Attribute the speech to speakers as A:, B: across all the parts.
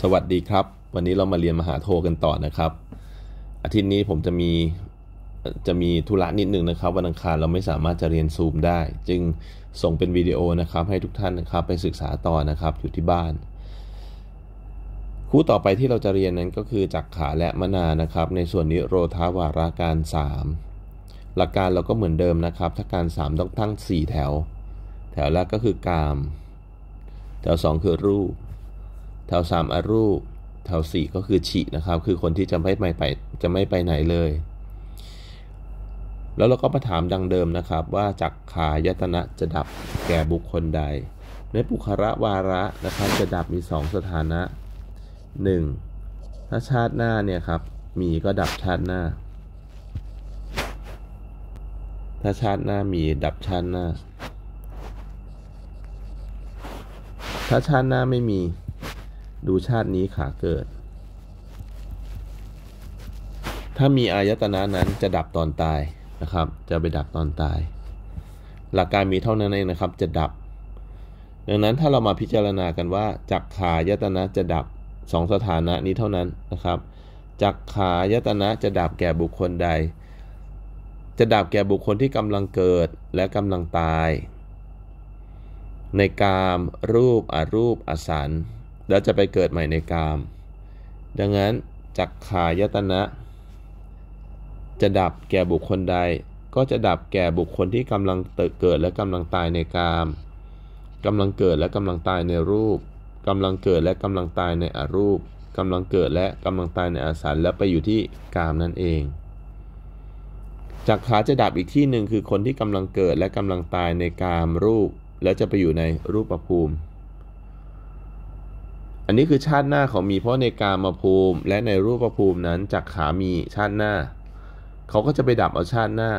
A: สวัสดีครับ วันนี้เรามาเรียนมหาโทกันต่อนะครับ อาทิตย์นี้ผมจะมี จะมีธุระนิดนึงนะครับ วันอังคารเราไม่สามารถจะเรียนซูมได้ จึงส่งเป็นวิดีโอนะครับให้ทุกท่านนะครับไปศึกษาต่อนะครับอยู่ที่บ้าน คู่ต่อไปที่เราจะเรียนนั้นก็คือ จักขาและมนานะครับ ในส่วนนี้โรทาวาราการ3หลักการเราก็เหมือนเดิมนะครับถ้าการ3ต้องตั้ง 4 แถว แถวแรกก็คือกามแถว2คือรูปแถวสามอรูปแถวสี่ก็คือฉินะครับ คือคนที่จะไม่ไปไป จะไม่ ไป ไหนเลย แล้วเราก็มาถามดังเดิมนะครับว่าจักขายตนะจะดับแก่บุคคลใด ในปุคระวาระนะครับจะดับมีสองสถานะ 1. ถ้าชาติหน้าเนี่ยครับมีก็ดับชาติหน้า ถ้าชาติหน้ามีดับชาติหน้า ถ้าชาติหน้าไม่มีดูชาตินี้ขาเกิด ถ้ามีอายตนะนั้นจะดับตอนตายนะครับ จะไปดับตอนตาย หลักการมีเท่านั้นเองนะครับ จะดับ ดังนั้นถ้าเรามาพิจารณากันว่าจักขายตนะจะดับสองสถานะนี้เท่านั้นนะครับ จักขายตนะจะดับแก่บุคคลใด จะดับแก่บุคคลที่กำลังเกิดและกำลังตาย ในกามรูปอรูปอสันแล้วจะไปเกิดใหม่ในกาม ดังนั้นจักขายตนะ จะดับแก่บุคคลใด ก็จะดับแก่บุคคลที่กำลังเกิดและกำลังตายในกาม กำลังเกิดและกำลังตายในรูป กำลังเกิดและกำลังตายในอรูป กำลังเกิดและกำลังตายในอาสันและไปอยู่ที่กามนั่นเอง จักขาจะดับอีกที่หนึ่งคือคนที่กำลังเกิดและกำลังตายในกามรูป แล้วจะไปอยู่ในรูปภูมิอันนี้คือชาติหน้าของมีเพราะในกามาภูมิและในรูปภูมินั้นจากขา มีชาติหน้าเขาก็จะไปดับเอาชาติหน้า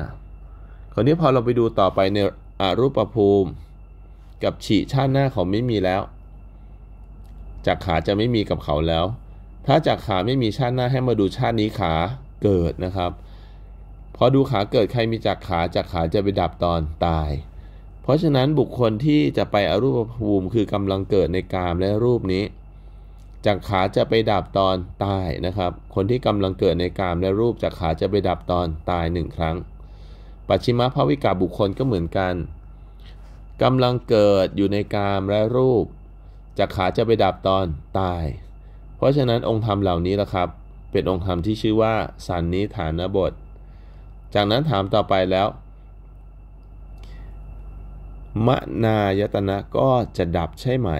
A: คราวนี้พอเราไปดูต่อไปในอรูปภูมิกับฉีชาติหน้าเขาไม่มีแล้วจากขาจะไม่มีกับเขาแล้ว ถ้าจากขาไม่มีชาติหน้าให้มาดูชาตินี้ขาเกิดนะครับพอดูขาเกิดใครมีจากขาจากขาจะไปดับตอนตาย เพราะฉะนั้นบุคคลที่จะไปอรูปภูมิคือกำลังเกิดในกามและรูปนี้จากขาจะไปดับตอนตายนะครับ คนที่กำลังเกิดในกามและรูปจากขาจะไปดับตอนตายหนึ่งครั้ง ปัจฉิมภวิกาบุคคลก็เหมือนกัน กำลังเกิดอยู่ในกามและรูปจากขาจะไปดับตอนตาย เพราะฉะนั้นองค์ธรรมเหล่านี้ละครับเป็นองค์ธรรมที่ชื่อว่า สันนิฐานบท จากนั้นถามต่อไปแล้ว มนายตนะก็จะดับใช่ไหม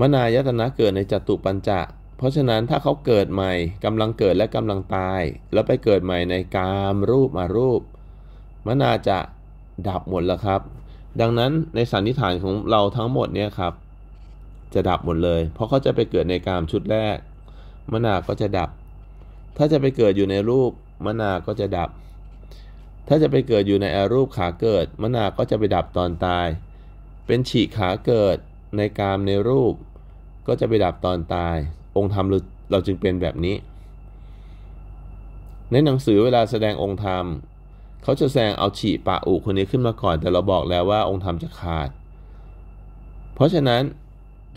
A: มนายตนะเกิดในจัตุปัญจะ เพราะฉะนั้นถ้าเขาเกิดใหม่กำลังเกิดและกำลังตาย แล้วไปเกิดใหม่ในกามรูปมารูป มนาจะดับหมดแล้วครับ ดังนั้นในสันนิษฐานของเราทั้งหมดเนี่ยครับจะดับหมดเลย เพราะเขาจะไปเกิดในกามชุดแรก มนาก็จะดับ ถ้าจะไปเกิดอยู่ในรูป มนาก็จะดับ ถ้าจะไปเกิดอยู่ในอรูปขาเกิดมนาก็จะไปดับตอนตาย เป็นฉีกขาเกิดในกามในรูปก็จะไปดับตอนตาย องค์ธรรมเราจึงเป็นแบบนี้ ในหนังสือเวลาแสดงองค์ธรรมเขาจะแสดงเอาฉีปะอุคนนี้ขึ้นมาก่อน แต่เราบอกแล้วว่าองค์ธรรมจะขาด เพราะฉะนั้น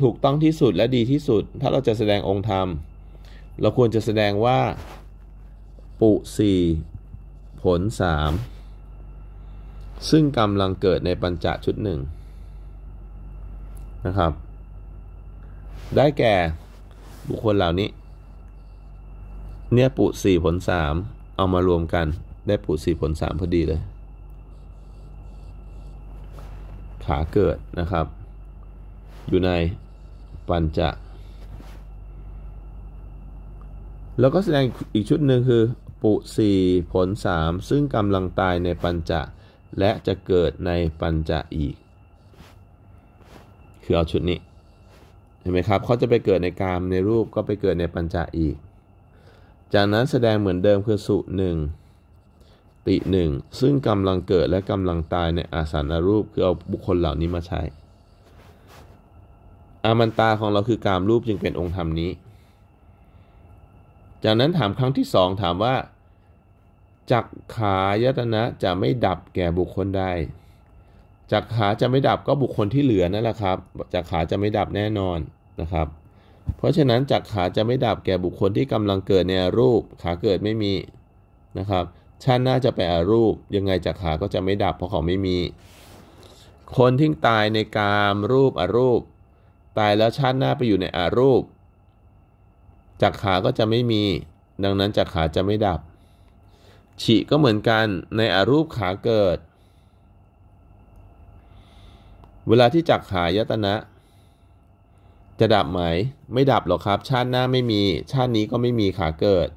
A: ถูกต้องที่สุดและดีที่สุด ถ้าเราจะแสดงองค์ธรรม เราควรจะแสดงว่า ปุสีผลสามซึ่งกำลังเกิดในปัญจชุดหนึ่งนะครับ ได้แก่บุคคลเหล่านี้ เนี่ย ปุสี่ผลสามเอามารวมกันได้ปุสี่ผลสามพอดีเลย ขาเกิดนะครับ อยู่ในปัญจะ แล้วก็แสดงอีกชุดหนึ่งคือปุสี่ผลสามซึ่งกำลังตายในปัญจะ และจะเกิดในปัญจะอีกคือเอาชุดนี้เห็นไหมครับเขาจะไปเกิดในกามในรูปก็ไปเกิดในปัญจอีก จากนั้นแสดงเหมือนเดิมคือ สุหนึ่งติหนึ่งซึ่งกำลังเกิดและกำลังตายในอาสานรูปคือเอาบุคคลเหล่านี้มาใช้ อามันตาของเราคือกามรูปจึงเป็นองค์ธรรมนี้ จากนั้นถามครั้งที่สองถามว่า จักขายตนะจะไม่ดับแก่บุคคลใดจากขาจะไม่ดับก็บุคคลที่เหลือนั่นแหละครับจากขาจะไม่ดับแน่นอนนะครับ เพราะฉะนั้นจากขาจะไม่ดับแก่บุคคลที่กำลังเกิดในรูปขาเกิดไม่มีนะครับชาติหน้าจะไปอรูป ยังไงจากขาก็จะไม่ดับเพราะเขาไม่มี คนที่ตายในกามรูปอรูป ตายแล้วชาติหน้าไปอยู่ในอรูป จากขาก็จะไม่มี ดังนั้นจากขาจะไม่ดับฉีก็เหมือนกันในอรูปขาเกิดเวลาที่จักหายตนะ จะดับไหม ไม่ดับหรอกครับชาติหน้าไม่มีชาตินี้ก็ไม่มีขาเกิด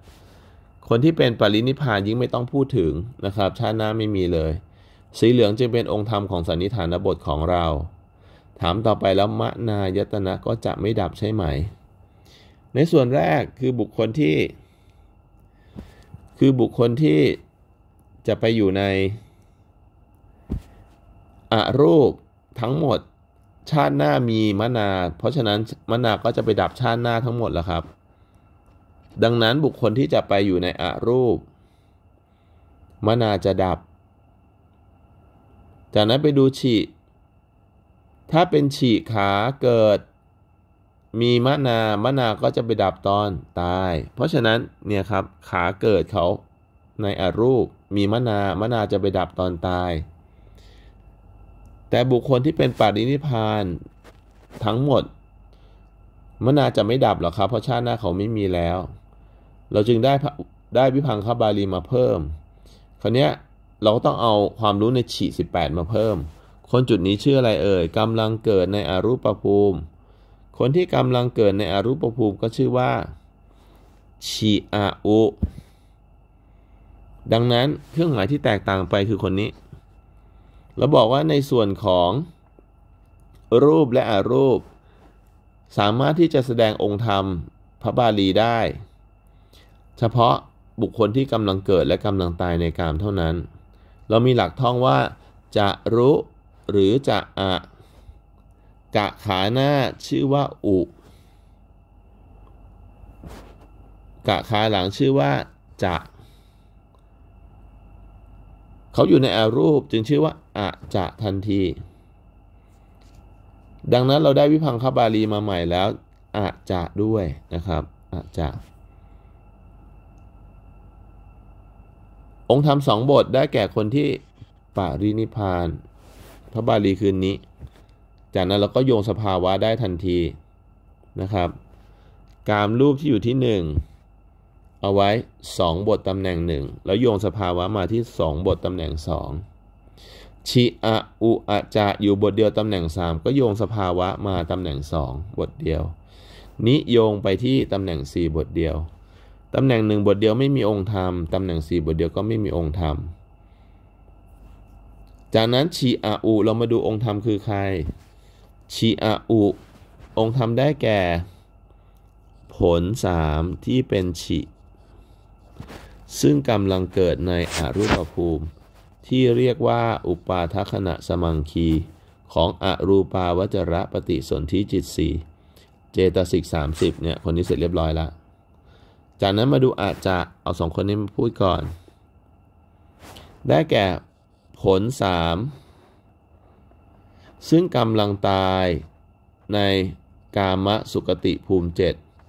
A: คนที่เป็นปรินิพานยิ่งไม่ต้องพูดถึงนะครับ ชาติหน้าไม่มีเลย สีเหลืองจึงเป็นองค์ธรรมของสันนิฐานบทของเรา ถามต่อไปแล้วมะนายตนะก็จะไม่ดับใช่ไหม ในส่วนแรกคือบุคคลที่ คือบุคคลที่จะไปอยู่ในอรูปทั้งหมดชาติหน้ามีมนา เพราะฉะนั้นมนาก็จะไปดับชาติหน้าทั้งหมดแล้วครับ ดังนั้นบุคคลที่จะไปอยู่ในอารูป มนาจะดับ จากนั้นไปดูฉีถ้าเป็นฉีขาเกิด มีมนามนา ก็จะไปดับตอนตาย เพราะฉะนั้นเนี่ยครับ ขาเกิดเขาในอรูปมีมนามนาจะไปดับตอนตายแต่บุคคลที่เป็นปารินิพานทั้งหมดมนาจะไม่ดับหรอกครับ เพราะชาติหน้าเขาไม่มีแล้ว เราจึงได้ได้วิพังคบาลีมาเพิ่มคราวนี้เราก็ต้องเอาความรู้ในฉีสิบแปดมาเพิ่ม คนจุดนี้ชื่ออะไรเอ่ยกำลังเกิดในอรูปภูมิคนที่กำลังเกิดในอรูปภูมิก็ชื่อว่าชีอาอุดังนั้นเครื่องหมายที่แตกต่างไปคือคนนี้เราบอกว่าในส่วนของ รูปและอรูป สามารถที่จะแสดงองค์ธรรมพระบาลีได้ เฉพาะบุคคลที่กำลังเกิดและกำลังตายในกามเท่านั้น เรามีหลักท่องว่าจะรู้ หรือจะอะกะขาหน้าชื่อว่า อุ กะขาหลังชื่อว่าจะเขาอยู่ในอรูปจึงชื่อว่าอะจะทันที ดังนั้นเราได้วิพังคบาลีมาใหม่แล้วอะจะด้วยนะครับอะจะ องค์ธรรมสองบทได้แก่คนที่ปารินิพาน พระบาลีคืนนี้ จากนั้นเราก็โยงสภาวะได้ทันทีนะครับ การรูปที่อยู่ที่หนึ่งเอาไว้ 2 บทตำแหน่ง 1 แล้วโยงสภาวะมาที่ 2 บทตำแหน่ง2ชิอะอุอะจะอยู่บทเดียวตำแหน่ง 3 ก็โยงสภาวะมาตำแหน่ง 2 บทเดียว นิโยงไปที่ตำแหน่ง 4 บทเดียว ตำแหน่ง 1 บทเดียวไม่มีองค์ธรรม ตำแหน่ง 4 บทเดียวก็ไม่มีองค์ธรรม จากนั้นชีอาอุ เรามาดูองค์ธรรมคือใครชีอาอุ องค์ธรรมได้แก่ ผล 3 ที่เป็นชีซึ่งกำลังเกิดในอรูปภูมิ ที่เรียกว่าอุปาทขณะสมังคี ของอรูปาวจระปฏิสนธิจิตสี่ เจตสิก30 เนี่ย คนนี้เสร็จเรียบร้อยละจากนั้นมาดูอาจจะ เอาสองคนนี้มาพูดก่อน ได้แก่ผล 3 ซึ่งกำลังตายในกามสุกติภูมิ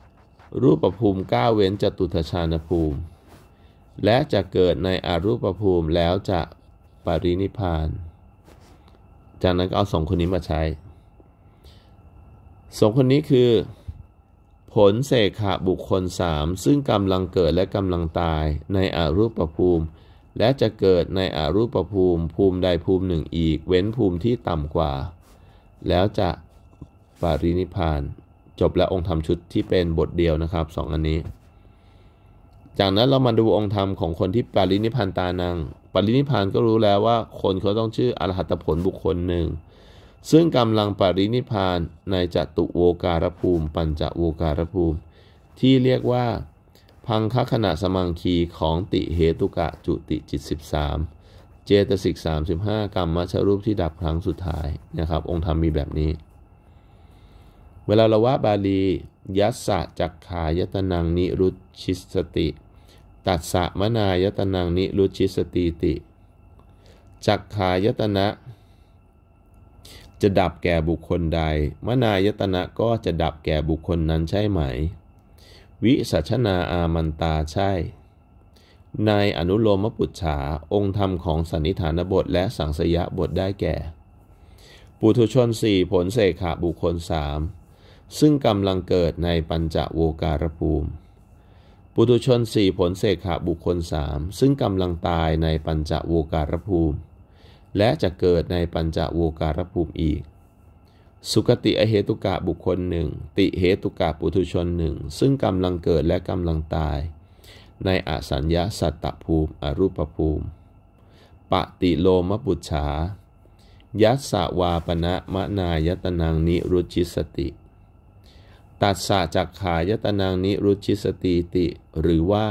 A: 7 รูปภูมิ 9 เว้นจตุทชานภูมิและจะเกิดในอรูปภูมิแล้วจะปรินิพาน จากนั้นก็เอาสองคนนี้มาใช้สองคนนี้คือ ผลเสกขะบุคคลสามซึ่งกำลังเกิดและกำลังตายในอรูปภูมิ และจะเกิดในอรูปภูมิภูมิใดภูมิ หนึ่งอีก เว้นภูมิที่ต่ำกว่า แล้วจะปรินิพาน จบและองค์ธรรมชุดที่เป็นบทเดียวนะครับสองอันนี้จากนั้นเรามาดูองค์ธรรมของคนที่ปรินิพานตานัง ปรินิพานก็รู้แล้วว่าคนเขาต้องชื่ออรหัตผลบุคคลหนึ่ง ซึ่งกำลังปรินิพานในจตุโวการภูมิ ปัญจโวการภูมิ ที่เรียกว่า พังคขณะสมังคีของติเหตุกะจุติจิต13เจตสิก35กรรมมัชรูปที่ดับครั้งสุดท้ายนะครับ องค์ธรรมมีแบบนี้ เวลาเราว่าบาลียัสสะจักขายตนังนิรุชิสติตัดสะมนายตนังนิรุจิสติติจักขายตนะจะดับแก่บุคคลใด มนายตนะก็จะดับแก่บุคคลนั้นใช่ไหม วิสัชนาอามันตาใช่ ในอนุโลมปุจฉาองค์ธรรมของสันนิฐานบทและสังสยบทได้แก่ ปุถุชนสี่ผลเสขาบุคคลสามซึ่งกำลังเกิดในปัญจโวการภูมิปุถุชนสี่ผลเสกขาบุคคลสามซึ่งกำลังตายในปัญจโวการภูมิ และจะเกิดในปัญจโวการภูมิอีก สุคติอเหตุกะบุคคลหนึ่งติเหตุกะปุถุชนหนึ่งซึ่งกำลังเกิดและกำลังตาย ในอสัญญาสัตตภูมิอรูปภูมิปติโลมปุชฉา ยัสสวาปณะมะนายตนางนิรุจิสติตัดสะจากขายตนางนิรุชิสติติ หรือว่า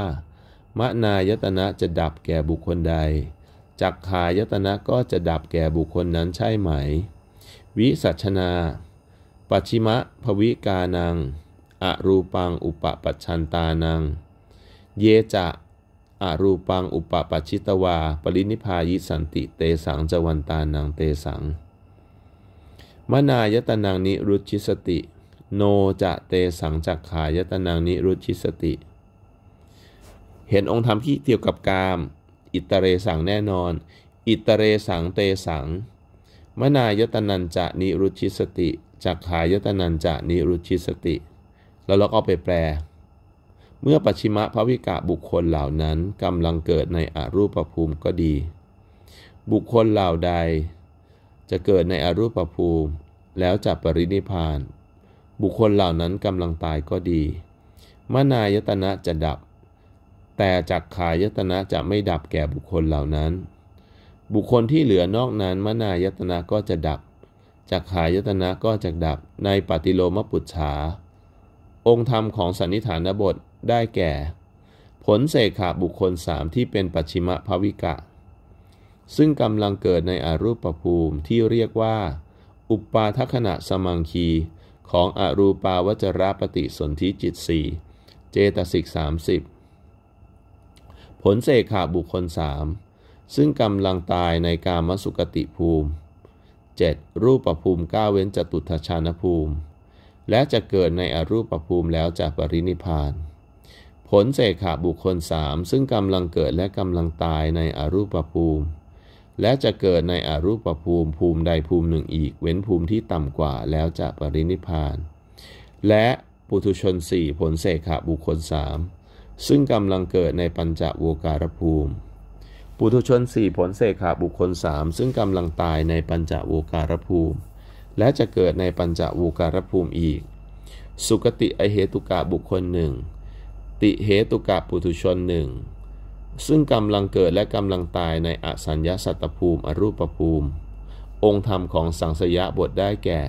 A: มนายตนะจะดับแก่บุคคลใดจักขายตนะก็จะดับแก่บุคคลนั้นใช่ไหม วิสัชนา ปัชิมะภวิกานัง อรูปังอุปปัชชันตานัง เยจะอรูปังอุปปัชชิตวาปรินิพายิสันติเตสังจวันตานังเตสัง มนายตนางนิรุชิสติโนจะเตสังจักขายตนางนิรุชิสติ เห็นองค์ธรรมที่เกี่ยวกับกามอิตเรสังแน่นอน อิตเรสังเตสัง มนายตนันจะนิรุชิสติจักขายตนันจะนิรุชิสติ แล้วเราก็ไปแปล เมื่อปัชิมะพระวิกะบุคคลเหล่านั้นกำลังเกิดในอรูปภูมิก็ดี บุคคลเหล่าใด จะเกิดในอรูปภูมิ แล้วจะปรินิพานบุคคลเหล่านั้นกำลังตายก็ดี มนายตนะจะดับ แต่จักขายตนะจะไม่ดับแก่บุคคลเหล่านั้น บุคคลที่เหลือนอกนั้น มนายตนะก็จะดับ จักขายตนะก็จะดับในปฏิโลมปุจฉาองค์ธรรมของสันนิฐานบทได้แก่ ผลเสกขาบุคคลสามที่เป็นปัชิมภวิกะ ซึ่งกำลังเกิดในอรูปภูมิที่เรียกว่า อุปปาทขณะสมังคีของอรูปาวจรปฏิสนธิจิต 4เจตสิก30ผลเสขาบุคคล 3 ซึ่งกำลังตายในกามสุกติภูมิ 7. รูปภูมิ9เว้นจตุทชานภูมิ และจะเกิดในอรูปภูมิแล้วจากปรินิพาน ผลเสขาบุคคล 3 ซึ่งกำลังเกิดและกำลังตายในอรูปภูมิและจะเกิดในอรูปภูมิภูมิใดภูมิหนึ่งอีก เว้นภูมิที่ต่ำกว่าแล้วจะปรินิพาน และปุถุชนสี่ผลเสขะบุคคลสามซึ่งกำลังเกิดในปัญจโวการภูมิปุถุชนสี่ผลเสขะบุคคลสามซึ่งกำลังตายในปัญจโวการภูมิ และจะเกิดในปัญจโวการภูมิอีก สุกติอเหตุกะบุคคลหนึ่งติเหตุกะปุถุชนหนึ่งซึ่งกำลังเกิดและกำลังตายในอสัญญาสัตตภูมิอรูปภูมิ องค์ธรรมของสังสยะบทได้แก่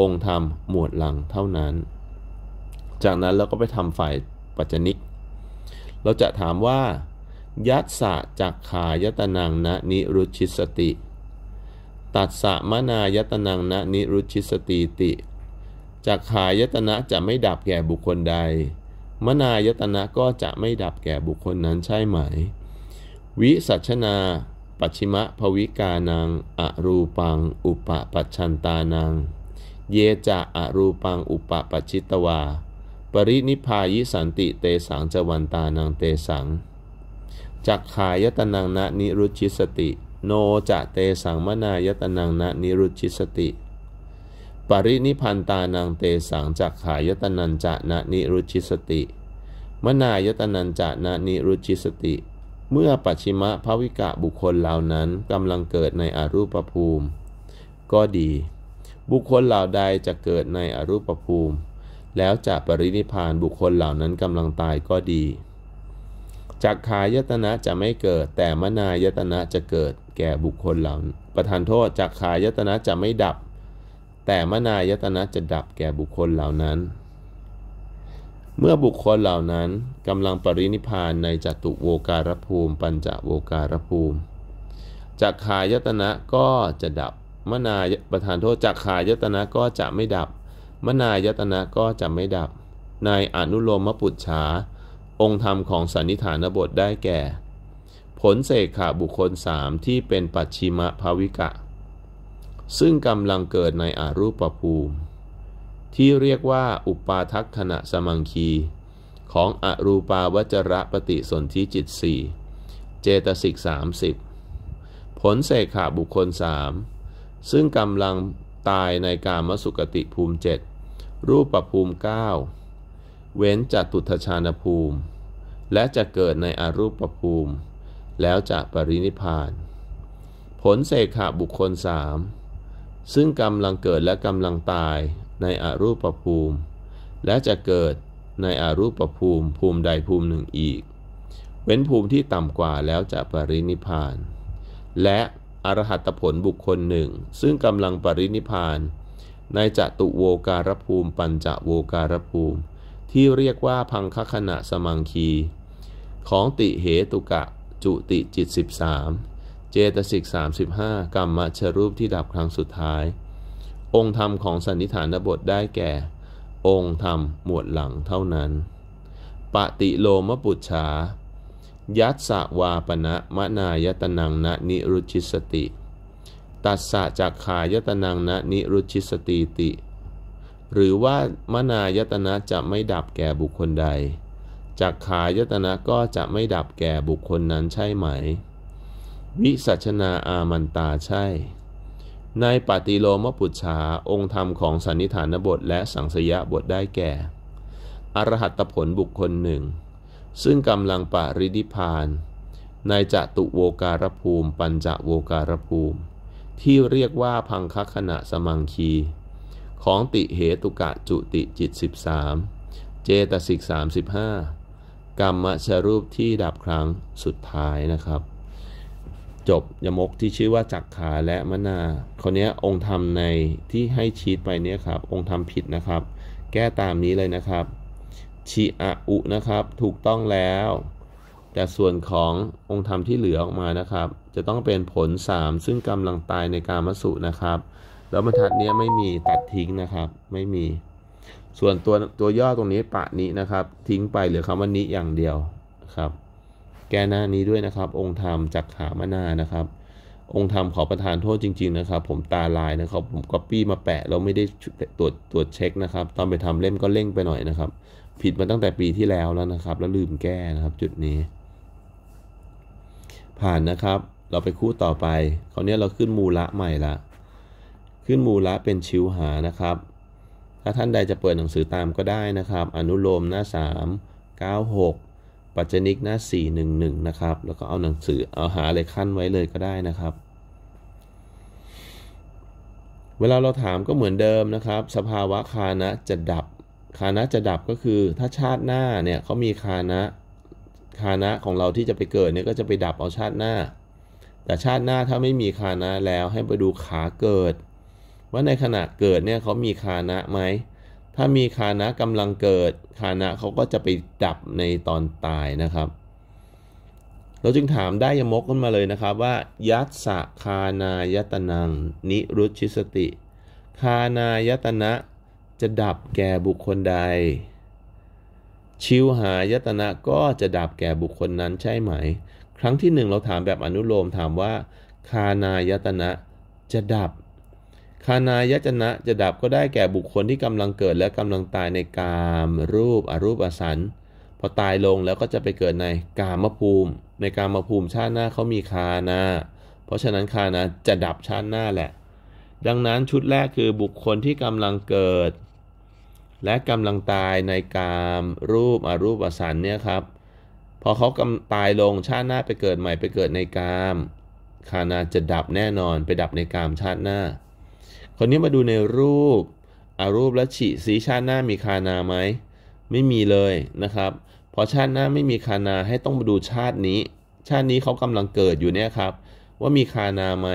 A: องค์ธรรมหมวดหลังเท่านั้น จากนั้นเราก็ไปทำฝ่ายปัจจนิก เราจะถามว่า ยัตสะจักขายตนังนะนิรุชิสติ ตัดสะมนายตนังนะนิรุชิสติติจักขายตนะจะไม่ดับแก่บุคคลใดมนายตนะก็จะไม่ดับแก่บุคคลนั้นใช่ไหม วิสัชนา ปัชิมะภวิกานัง อรูปัง อุปปัชชันตานัง เยจะอรูปังอุปปัชชิตวา ปรินิพายิสันติเตสังจวันตานังเตสังจักขายตนะนะนิรุชิสติ โนจะเตสังมนายตนะนะนิรุชิสติปรินิพันตานางเต สังจักขายตนันจะนะนิรุชิสติมนายตนันจะนะนิรุชิสติ เมื่อ ปัจฉิมะภวิกะบุคคลเหล่านั้นกำลังเกิดในอรูปภูมิ ก็ดี บุคคลเหล่าใดจะเกิดในอรูปภูมิ แล้วจะปรินิพานบุคคลเหล่านั้นกำลังตายก็ดีจักขายตนะจะไม่เกิด แต่มนายตนะจะเกิดแก่บุคคลเหล่า ประธานโทษจักขายตนะจะไม่ดับแต่มนายตนะจะดับแก่บุคคลเหล่านั้น เมื่อบุคคลเหล่านั้นกำลังปรินิพานในจตุโวการภูมิปัญจโวการภูมิจักขายตนะก็จะดับ มนาประธานโทษจักขายตนะก็จะไม่ดับ มนายตนะก็จะไม่ดับ ในอนุโลมมปุจฉา องค์ธรรมของสันนิฐานบทได้แก่ ผลเสกขาบุคคลสามที่เป็นปัจฉิมภาวิกะซึ่งกำลังเกิดในอารูปภูมิ ที่เรียกว่าอุปาทักขณะสมังคี ของอรูปาวจระปฏิสนธิจิตสี่เจตสิกสามิบผลเสขาบุคคลสามซึ่งกำลังตายในกามสุกติภูมิเจ็ดรูปภูมิ 9 เว้นจากตุทชานภูมิ และจะเกิดในอรูปภูมิ แล้วจะปรินิพาน ผลเสขาบุคคลสามซึ่งกำลังเกิดและกำลังตายในอรูปภูมิ และจะเกิดในอรูปภูมิภูมิใดภูมิหนึ่งอีก เว้นภูมิที่ต่ำกว่าแล้วจะปรินิพาน และอรหัตผลบุคคลหนึ่ง ซึ่งกำลังปรินิพานในจตุโวการภูมิปัญจโวการภูมิ ที่เรียกว่าพังคขณะสมังคี ของติเหตุกะจุติจิต13เจตสิก35กรรมชรูปที่ดับครั้งสุดท้าย องค์ธรรมของสันนิฐานบทได้แก่ องค์ธรรมหมวดหลังเท่านั้นปฏิโลมปุจฉา ยัตสวาปณะมะนายตนังนะนิรุจิสติ ตัสสะจักขายตนังนะนิรุจิสติติ หรือว่ามนายตนะจะไม่ดับแก่บุคคลใดจักขายตนะก็จะไม่ดับแก่บุคคลนั้นใช่ไหมวิสัชนาอามันตาใช่ ในปฏิโลมปุจฉาองค์ธรรมของสันนิฐานบทและสังสยะบทได้แก่ อรหัตผลบุคคลหนึ่ง ซึ่งกำลังปริธิพานในจตุโวการภูมิปัญจโวการภูมิ ที่เรียกว่าพังคขณะสมังคี ของติเหตุกะจุติจิต13เจตสิก35กรรมชรูปที่ดับครั้งสุดท้ายนะครับจบยมกที่ชื่อว่าจักขาและมนาคนนี้องค์ธรรมในที่ให้ชี้ไปเนี่ยครับ องค์ธรรมผิดนะครับ แก้ตามนี้เลยนะครับชีอาอุนะครับ ถูกต้องแล้ว แต่ส่วนขององค์ธรรมที่เหลือออกมานะครับ จะต้องเป็นผล3ซึ่งกำลังตายในการมสุนะครับ แล้วบรรทัดนี้ไม่มีตัดทิ้งนะครับไม่มี ส่วนตัวตัวย่อตรงนี้ปะนี้นะครับ ทิ้งไปเหลือคำว่านี้อย่างเดียวครับแก้หน้านี้ด้วย นะครับ องค์ธรรมจักขามนานะครับ องค์ธรรมขอประทานโทษจริง ๆนะครับ ผมตาลายนะครับผมก๊อปปี้มาแปะแล้วไม่ได้ตรวจตรวจเช็คนะครับตอนไปทำเล่มก็เร่งไปหน่อยนะครับ ผิดมาตั้งแต่ปีที่แล้วแล้วนะครับแล้วลืมแก้นะครับจุดนี้ ผ่านนะครับเราไปคู่ต่อไปคราวนี้เราขึ้นมูละใหม่ละขึ้นมูละเป็นชิวหานะครับ ถ้าท่านใดจะเปิดหนังสือตามก็ได้นะครับ อนุโลมหน้า 3 96ปัจจนิกหน้า411 นะครับ แล้วก็เอาหนังสือเอาหาอะไรขั้นไว้เลยก็ได้นะครับ เวลาเราถามก็เหมือนเดิมนะครับ สภาวะคานะจะดับ คานะจะดับก็คือ ถ้าชาติหน้าเนี่ยเขามีคานะ คานะของเราที่จะไปเกิดเนี่ยก็จะไปดับเอาชาติหน้า แต่ชาติหน้าถ้าไม่มีคานะแล้วให้ไปดูขาเกิด ว่าในขณะเกิดเนี่ยเขามีคานะไหมถ้ามีคานะกำลังเกิดคานะเขาก็จะไปดับในตอนตายนะครับ เราจึงถามได้ยมกขึ้นมาเลยนะครับว่า ยัตสะคานายตนัง นิรุชิสติคานายตนะจะดับแก่บุคคลใด ชิวหายตนะก็จะดับแก่บุคคลนั้นใช่ไหมครั้งที่หนึ่งเราถามแบบอนุโลมถามว่าคานายตนะจะดับคานายจนะจะดับก็ได้แก่บุคคลที่กำลังเกิดและกำลังตายในกามรูปอรูปอสันพอตายลงแล้วก็จะไปเกิดในกามภูมิในกามภูมิชาติหน้าเขามีคานาเพราะฉะนั้นคานาจะดับชาติหน้าแหละ ดังนั้นชุดแรกคือบุคคลที่กำลังเกิด และกำลังตายในกามรูปอรูปอสันเนี่ยครับพอเขากำตายลงชาติหน้าไปเกิดใหม่ไปเกิดในกามคานาจะดับแน่นอนไปดับในกามชาติหน้าคนนี้มาดูในรูป อารูปและฉีสีชาติหน้ามีคานาไหม ไม่มีเลยนะครับพอชาติหน้าไม่มีคานาให้ต้องมาดูชาตินี้ ชาตินี้เขากำลังเกิดอยู่เนี่ยครับ ว่ามีคานาไหม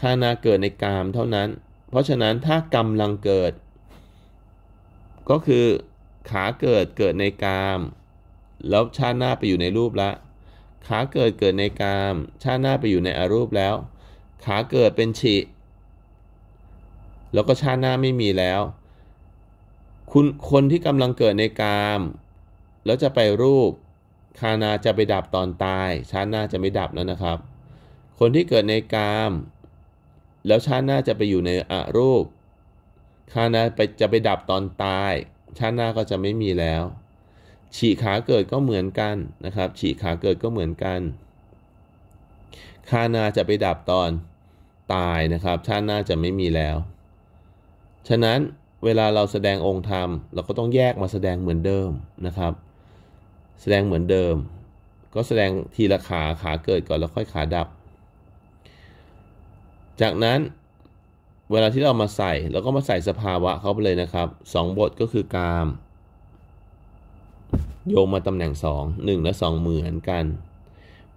A: คานาเกิดในกามเท่านั้น เพราะฉะนั้นถ้ากำลังเกิด ก็คือขาเกิดเกิดในกามแล้วชาติหน้าไปอยู่ในรูปละขาเกิดเกิดในกามชาติหน้าไปอยู่ในอรูปแล้ว ขาเกิดเป็นฉิแล้วก็ชาติหน้าไม่มีแล้ว คุณคนที่กำลังเกิดในกาม แล้วจะไปรูป คานาจะไปดับตอนตาย ชาติหน้าจะไม่ดับแล้วนะครับ คนที่เกิดในกามแล้วชาติหน้าจะไปอยู่ในอรูป คานาไปจะไปดับตอนตาย ชาติหน้าก็จะไม่มีแล้ว ฉีขาเกิดก็เหมือนกันนะครับ ฉีขาเกิดก็เหมือนกัน คานาจะไปดับตอนตายนะครับ ชาติหน้าจะไม่มีแล้วฉะนั้นเวลาเราแสดงองค์ธรรมเราก็ต้องแยกมาแสดงเหมือนเดิมนะครับ แสดงเหมือนเดิม ก็แสดงทีละขาขาเกิดก่อนแล้วค่อยขาดับ จากนั้นเวลาที่เรามาใส่เราก็มาใส่สภาวะเข้าไปเลยนะครับสองบทก็คือกาม โยงมาตำแหน่งสองหนึ่งและสองเหมือนกัน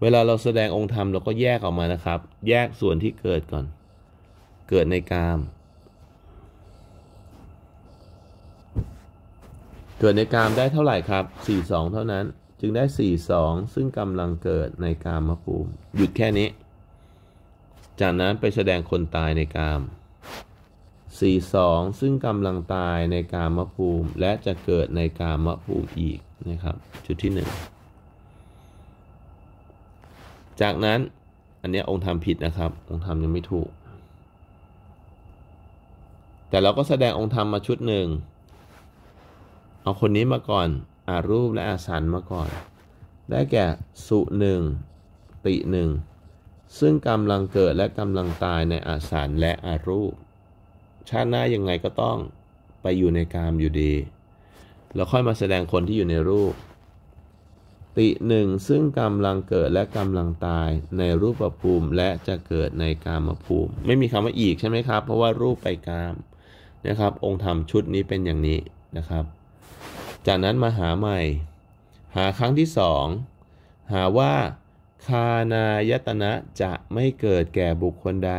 A: เวลาเราแสดงองค์ธรรมเราก็แยกออกมานะครับ แยกส่วนที่เกิดก่อน เกิดในกามกิดในกามได้เท่าไหร่ครับ 42 เท่านั้น จึงได้ 42 ซึ่งกำลังเกิดในกามภูมิ หยุดแค่นี้ จากนั้นไปแสดงคนตายในกาม42 ซึ่งกำลังตายในกามภูมิ และจะเกิดในกามภูมิอีกนะครับจุดที่ 1 จากนั้น อันนี้องค์ทำผิดนะครับ องค์ทำยังไม่ถูก แต่เราก็แสดงองค์ธรรมมาชุดหนึ่งเอาคนนี้มาก่อนอารูปและอาสันมาก่อน ได้แก่สุหนึ่งติหนึ่ง ซึ่งกำลังเกิดและกำลังตายในอาสันและอารูป ชาติหน้ายังไงก็ต้องไปอยู่ในกามอยู่ดี แล้วค่อยมาแสดงคนที่อยู่ในรูป ติหนึ่งซึ่งกำลังเกิดและกำลังตายในรูปภูมิ และจะเกิดในกามภูมิ ไม่มีคำว่าอีกใช่ไหมครับ เพราะว่ารูปไปกามนะครับ องค์ธรรมชุดนี้เป็นอย่างนี้นะครับจากนั้นมาหาใหม่ หาครั้งที่สองหาว่าคานายตนะจะไม่เกิดแก่บุคคลใด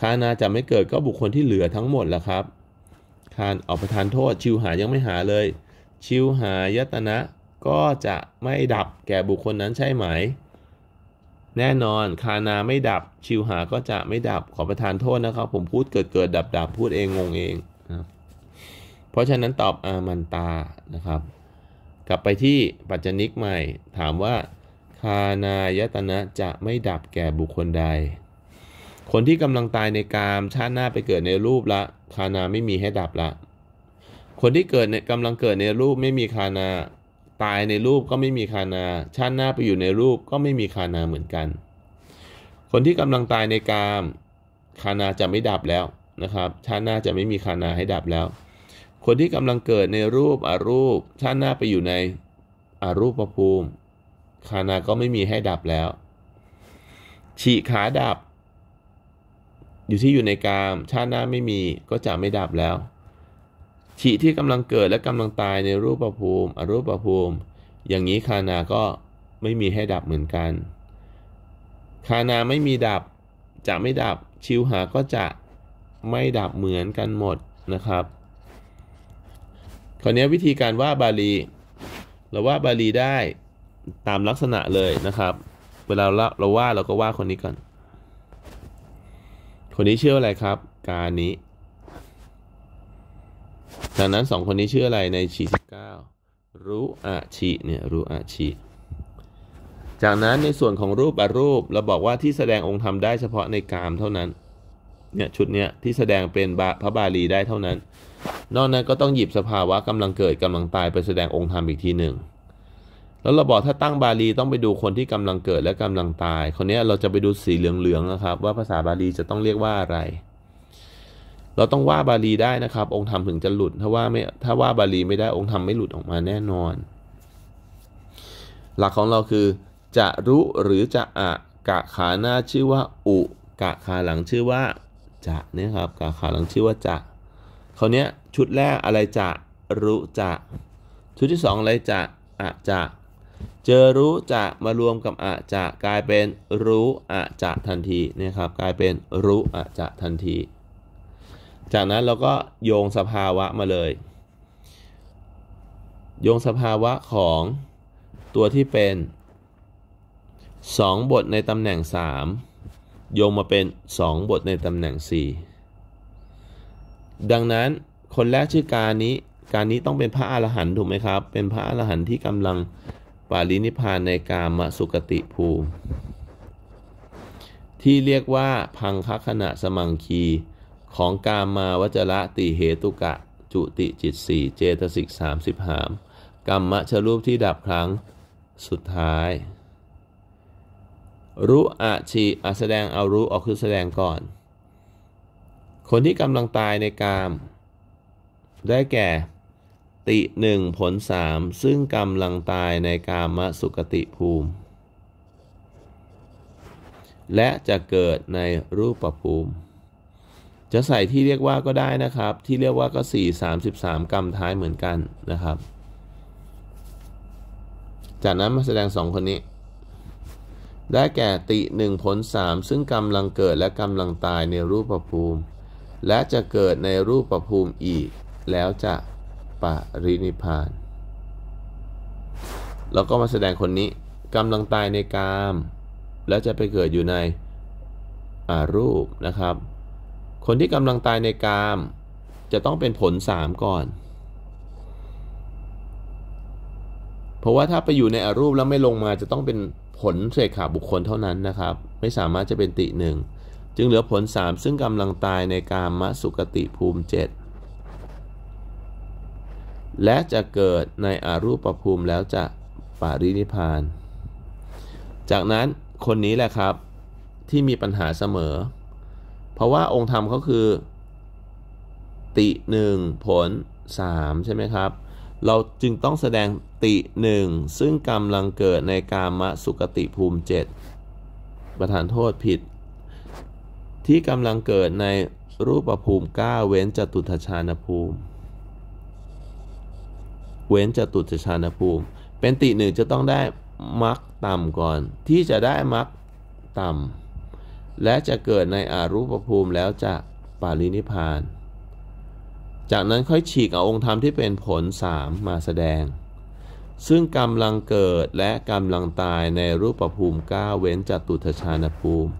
A: คานาจะไม่เกิดก็บุคคลที่เหลือทั้งหมดและครับ คานออกประทานโทษชิวหายังไม่หาเลย ชิวหายตนะก็จะไม่ดับแก่บุคคลนั้นใช่ไหม แน่นอนคานาไม่ดับชิวหาก็จะไม่ดับขอประทานโทษนะครับ ผมพูดเกิดเกิดดับดับพูดเองงงเองนะเพราะฉะนั้น ตอบอามันตานะครับ กลับไปที่ปัจจนิกใหม่ถามว่าคานายตนะจะไม่ดับแก่บุคคลใด คนที่กำลังตายในกามชาติหน้าไปเกิดในรูปละคานาไม่มีให้ดับละ คนที่เกิดกำลังเกิดในรูปไม่มีคานาตายในรูปก็ไม่มีคานา ชาติหน้าไปอยู่ในรูปก็ไม่มีคานาเหมือนกัน คนที่กำลังตายในกามคานาจะไม่ดับแล้วนะครับชาติหน้าจะไม่มีคานาให้ดับแล้วคนที่กำลังเกิดในรูปอรูป ชาติหน้าไปอยู่ในอรูปภูมิ คานาก็ไม่มีให้ดับแล้ว ฉีขาดับ อยู่ที่อยู่ในกามชาติหน้าไม่มีก็จะไม่ดับแล้ว ฉีที่กำลังเกิดและกำลังตายในรูปภูมิอรูปภูมิ อย่างนี้คานาก็ไม่มีให้ดับเหมือนกัน คานาไม่มีดับจะไม่ดับ ชิวหาก็จะไม่ดับเหมือนกันหมดนะครับราวนี้วิธีการว่าบาลีเราว่าบาลีได้ตามลักษณะเลยนะครับ เวลาเราว่าเราก็ว่าคนนี้ก่อนคนนี้ชื่ออะไรครับกานิดังนั้นสองคนนี้ชื่ออะไรในฉีสิบเก้ารุอาชีเนี่ยรุอาชีจากนั้นในส่วนของรูปอรูปเราบอกว่าที่แสดงองค์ธรรมได้เฉพาะในกามเท่านั้นเนี่ยชุดเนี้ยที่แสดงเป็นพระบาลีได้เท่านั้นนอกนั้นก็ต้องหยิบสภาวะกำลังเกิดกำลังตายไปแสดงองค์ธรรมอีกทีหนึ่ง แล้วเราบอกถ้าตั้งบาลีต้องไปดูคนที่กำลังเกิดและกำลังตายคนนี้เราจะไปดูสีเหลืองๆนะครับว่าภาษาบาลีจะต้องเรียกว่าอะไร เราต้องว่าบาลีได้นะครับองค์ธรรมถึงจะหลุดถ้าว่าไม่ถ้าว่าบาลีไม่ได้องค์ธรรมไม่หลุดออกมาแน่นอน หลักของเราคือจะรู้หรือจะอะกะขาหน้าชื่อว่าอุกะขาหลังชื่อว่าจะเนี่ยครับกะขาหลังชื่อว่าจะคราวนี้ชุดแรกอะไรจะรู้จะ ชุดที่2อะไรจะอะจะเจอรู้จะมารวมกับอะจะกลายเป็นรู้อะจะทันทีนะครับกลายเป็นรู้อะจะทันที จากนั้นเราก็โยงสภาวะมาเลยโยงสภาวะของตัวที่เป็น 2 บทในตำแหน่ง 3 โยงมาเป็น 2 บทในตำแหน่ง 4ดังนั้นคนแรกชื่อการนี้การนี้ต้องเป็นพระอรหันต์ถูกไหมครับ เป็นพระอรหันต์ที่กำลังปารินิพานในกามสุกติภูมิ ที่เรียกว่าพังคขณะสมังคีของกามาวจระติเหตุกะ จุติจิตสี่เจตสิกสามสิบหามกรรมชรูปที่ดับครั้งสุดท้ายรู้อาชีอแสดงเอารู้ออกคือแสดงก่อนคนที่กำลังตายในกามได้แก่ติหนึ่งผลสามซึ่งกำลังตายในกามสุกติภูมิ และจะเกิดในรูปภูมิ จะใส่ที่เรียกว่าก็ได้นะครับ ที่เรียกว่าก็ 4 33 กรรมท้ายเหมือนกันนะครับ จากนั้นมาแสดงสองคนนี้ ได้แก่ติหนึ่งผลสามซึ่งกำลังเกิดและกำลังตายในรูปภูมิและจะเกิดในรูปประภูมิอีก แล้วจะปรินิพานแล้วก็มาแสดงคนนี้กำลังตายในกามแล้วจะไปเกิดอยู่ในรูปนะครับ คนที่กำลังตายในกามจะต้องเป็นผลสามก่อน เพราะว่าถ้าไปอยู่ในอรูปแล้วไม่ลงมาจะต้องเป็นผลเสกขาบุคคลเท่านั้นนะครับ ไม่สามารถจะเป็นติหนึ่งจึงเหลือผลสามซึ่งกำลังตายในกามสุกติภูมิเจ็ดและจะเกิดในอรูปภูมิแล้วจะปารินิพาน จากนั้นคนนี้แหละครับ ที่มีปัญหาเสมอ เพราะว่าองค์ธรรมเขาคือ ติหนึ่งผลสามใช่ไหมครับ เราจึงต้องแสดงติหนึ่งซึ่งกำลังเกิดในกามสุกติภูมิเจ็ดประธานโทษผิดที่กำลังเกิดในรูปภูมิ 9 เว้นจตุทชานภูมิ เว้นจตุทชานภูมิ เป็นติหนึ่งจะต้องได้มักต่ำก่อน ที่จะได้มักต่ำและจะเกิดในอารูปภูมิแล้วจะปารินิพาน จากนั้นค่อยฉีกเอาองค์ธรรมที่เป็นผลสามมาแสดง ซึ่งกำลังเกิดและกำลังตายในรูปภูมิ 9 เว้นจตุทชานภูมิ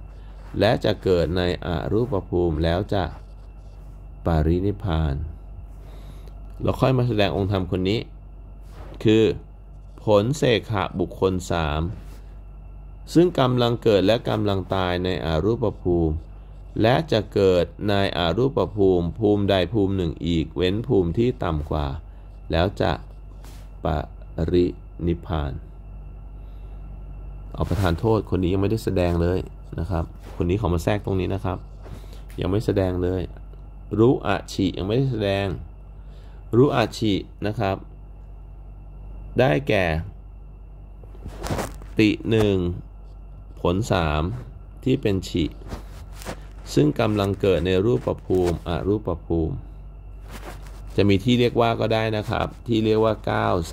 A: และจะเกิดในอรูปภูมิแล้วจะปารินิพาน เราค่อยมาแสดงองค์ธรรมคนนี้ คือ ผลเสขะบุคคลสามซึ่งกำลังเกิดและกำลังตายในอรูปภูมิ และจะเกิดในอรูปภูมิ ภูมิใดภูมิหนึ่งอีก เว้นภูมิที่ต่ำกว่า แล้วจะปรินิพานเอาประทานโทษคนนี้ยังไม่ได้แสดงเลยนะครับ คนนี้เขามาแทรกตรงนี้นะครับ ยังไม่แสดงเลย รู้อาชียังไม่ได้แสดง รู้อาชีนะครับ ได้แก่ ติหนึ่งผลสามที่เป็นฉีซึ่งกำลังเกิดในรูปประภูมิอรูปประภูมิ จะมีที่เรียกว่าก็ได้นะครับ ที่เรียกว่า 9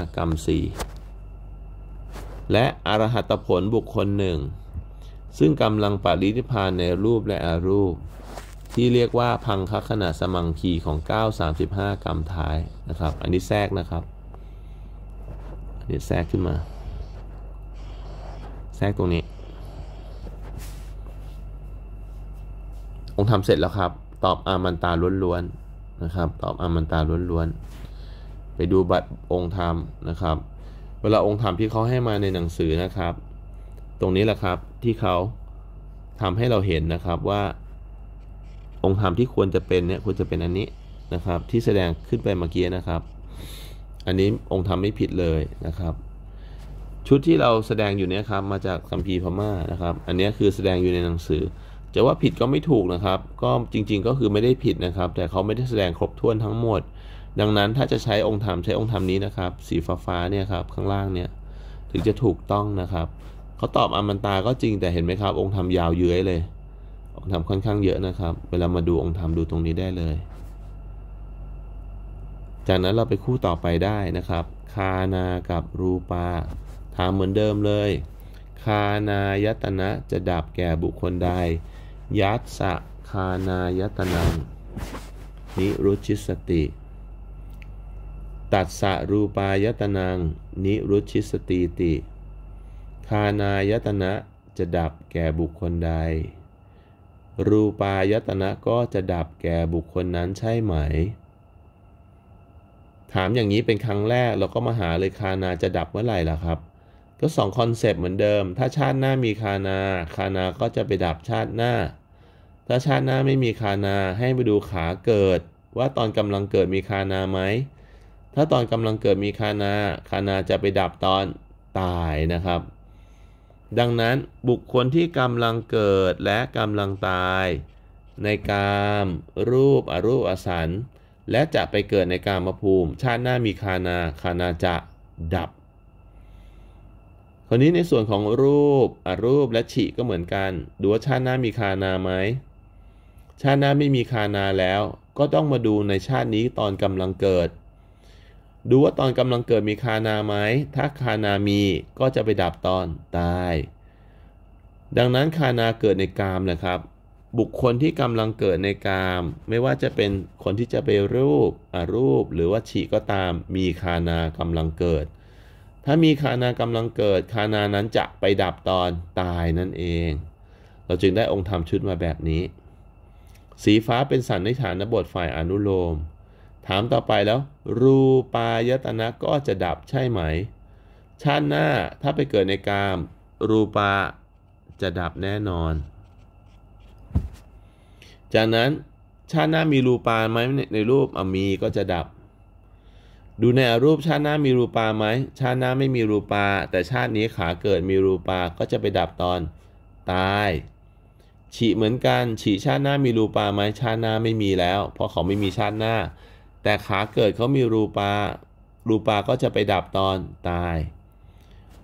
A: 35 กรรม4 และอรหัตผลบุคคลหนึ่งซึ่งกำลังปรินิพานในรูปและอารูป ที่เรียกว่าพังคขณะสมังคีของ 935 กรัมท้ายนะครับ อันนี้แทรกนะครับอันนี้แทรกขึ้นมาแทรกตรงนี้ องค์ทำเสร็จแล้วครับ ตอบอามันตาล้วนๆนะครับ ตอบอามันตาล้วนๆ ไปดูบัตรองค์ธรรมนะครับ เวลาองค์ธรรมที่เขาให้มาในหนังสือนะครับตรงนี้แหละครับที่เขาทำให้เราเห็นนะครับว่า องค์ธรรมที่ควรจะเป็นเนี่ยควรจะเป็นอันนี้นะครับ ที่แสดงขึ้นไปเมื่อกี้นะครับ อันนี้องค์ธรรมไม่ผิดเลยนะครับ ชุดที่เราแสดงอยู่เนี่ยครับมาจากคัมภีร์พม่านะครับ อันนี้คือแสดงอยู่ในหนังสือจะว่าผิดก็ไม่ถูกนะครับ ก็จริงๆก็คือไม่ได้ผิดนะครับ แต่เขาไม่ได้แสดงครบถ้วนทั้งหมด ดังนั้นถ้าจะใช้องค์ธรรมใช้องค์ธรรมนี้นะครับ สีฟ้าๆเนี่ยครับข้างล่างเนี่ยถึงจะถูกต้องนะครับเขาตอบอมันตาก็จริงแต่เห็นไหมครับ องค์ธรรมยาวเยื้อยเลยองค์ธรรมค่อนข้างเยอะนะครับ เวลามาดูองค์ธรรมดูตรงนี้ได้เลย จากนั้นเราไปคู่ต่อไปได้นะครับ คานากับรูปาถามเหมือนเดิมเลย คานายตนะจะดับแก่บุคคลใดยัตสะคานายตนัง นิรุชิสติ ตัดสะรูปายตนัง นิรุชิสติติานายตนะจะดับแก่บุคคลใด รูปายตนะก็จะดับแก่บุคคลนั้นใช่ไหม ถามอย่างนี้เป็นครั้งแรกเราก็มาหาเลยคานาจะดับเมื่อไหร่ล่ะครับ ก็สองคอนเซปต์เหมือนเดิม ถ้าชาติหน้ามีคานา คานาก็จะไปดับชาติหน้า ถ้าชาติหน้าไม่มีคานา ให้ไปดูขาเกิด ว่าตอนกำลังเกิดมีคานาไหม ถ้าตอนกำลังเกิดมีคานา คานาจะไปดับตอน ตายนะครับดังนั้นบุคคลที่กำลังเกิดและกำลังตายในกามรูปอรูปอสันและจะไปเกิดในกามภูมิชาติหน้ามีคานาคานาจะดับคนนี้ในส่วนของรูปอรูปและฉิก็เหมือนกัน ดูว่าชาติหน้ามีคานาไหมชาติหน้าไม่มีคานาแล้วก็ต้องมาดูในชาตินี้ตอนกำลังเกิดดูว่าตอนกำลังเกิดมีคานาไหม ถ้าคานามีก็จะไปดับตอนตาย ดังนั้นคานาเกิดในกามนะครับ บุคคลที่กำลังเกิดในกามไม่ว่าจะเป็นคนที่จะไปรูปอรูป หรือว่าฉีก็ตามมีคานากำลังเกิด ถ้ามีคานากำลังเกิดคานานั้นจะไปดับตอนตายนั่นเอง เราจึงได้องค์ธรรมชุดมาแบบนี้ สีฟ้าเป็นสันนิฐานบทฝ่ายอนุโลมถามต่อไปแล้ว รูปายตนะก็จะดับใช่ไหม ชาติหน้าถ้าไปเกิดในกามรูปาจะดับแน่นอน จากนั้นชาติหน้ามีรูปาไหมในรูปมีก็จะดับ ดูในรูปชาติหน้ามีรูปาไหมชาติหน้าไม่มีรูปาแต่ชาตินี้ขาเกิดมีรูปาก็จะไปดับตอนตาย ฉีเหมือนกันฉีชาติหน้ามีรูปาไหมชาติหน้าไม่มีแล้ว เพราะเขาไม่มีชาติหน้าแต่ขาเกิดเขามีรูปา รูปาก็จะไปดับตอนตาย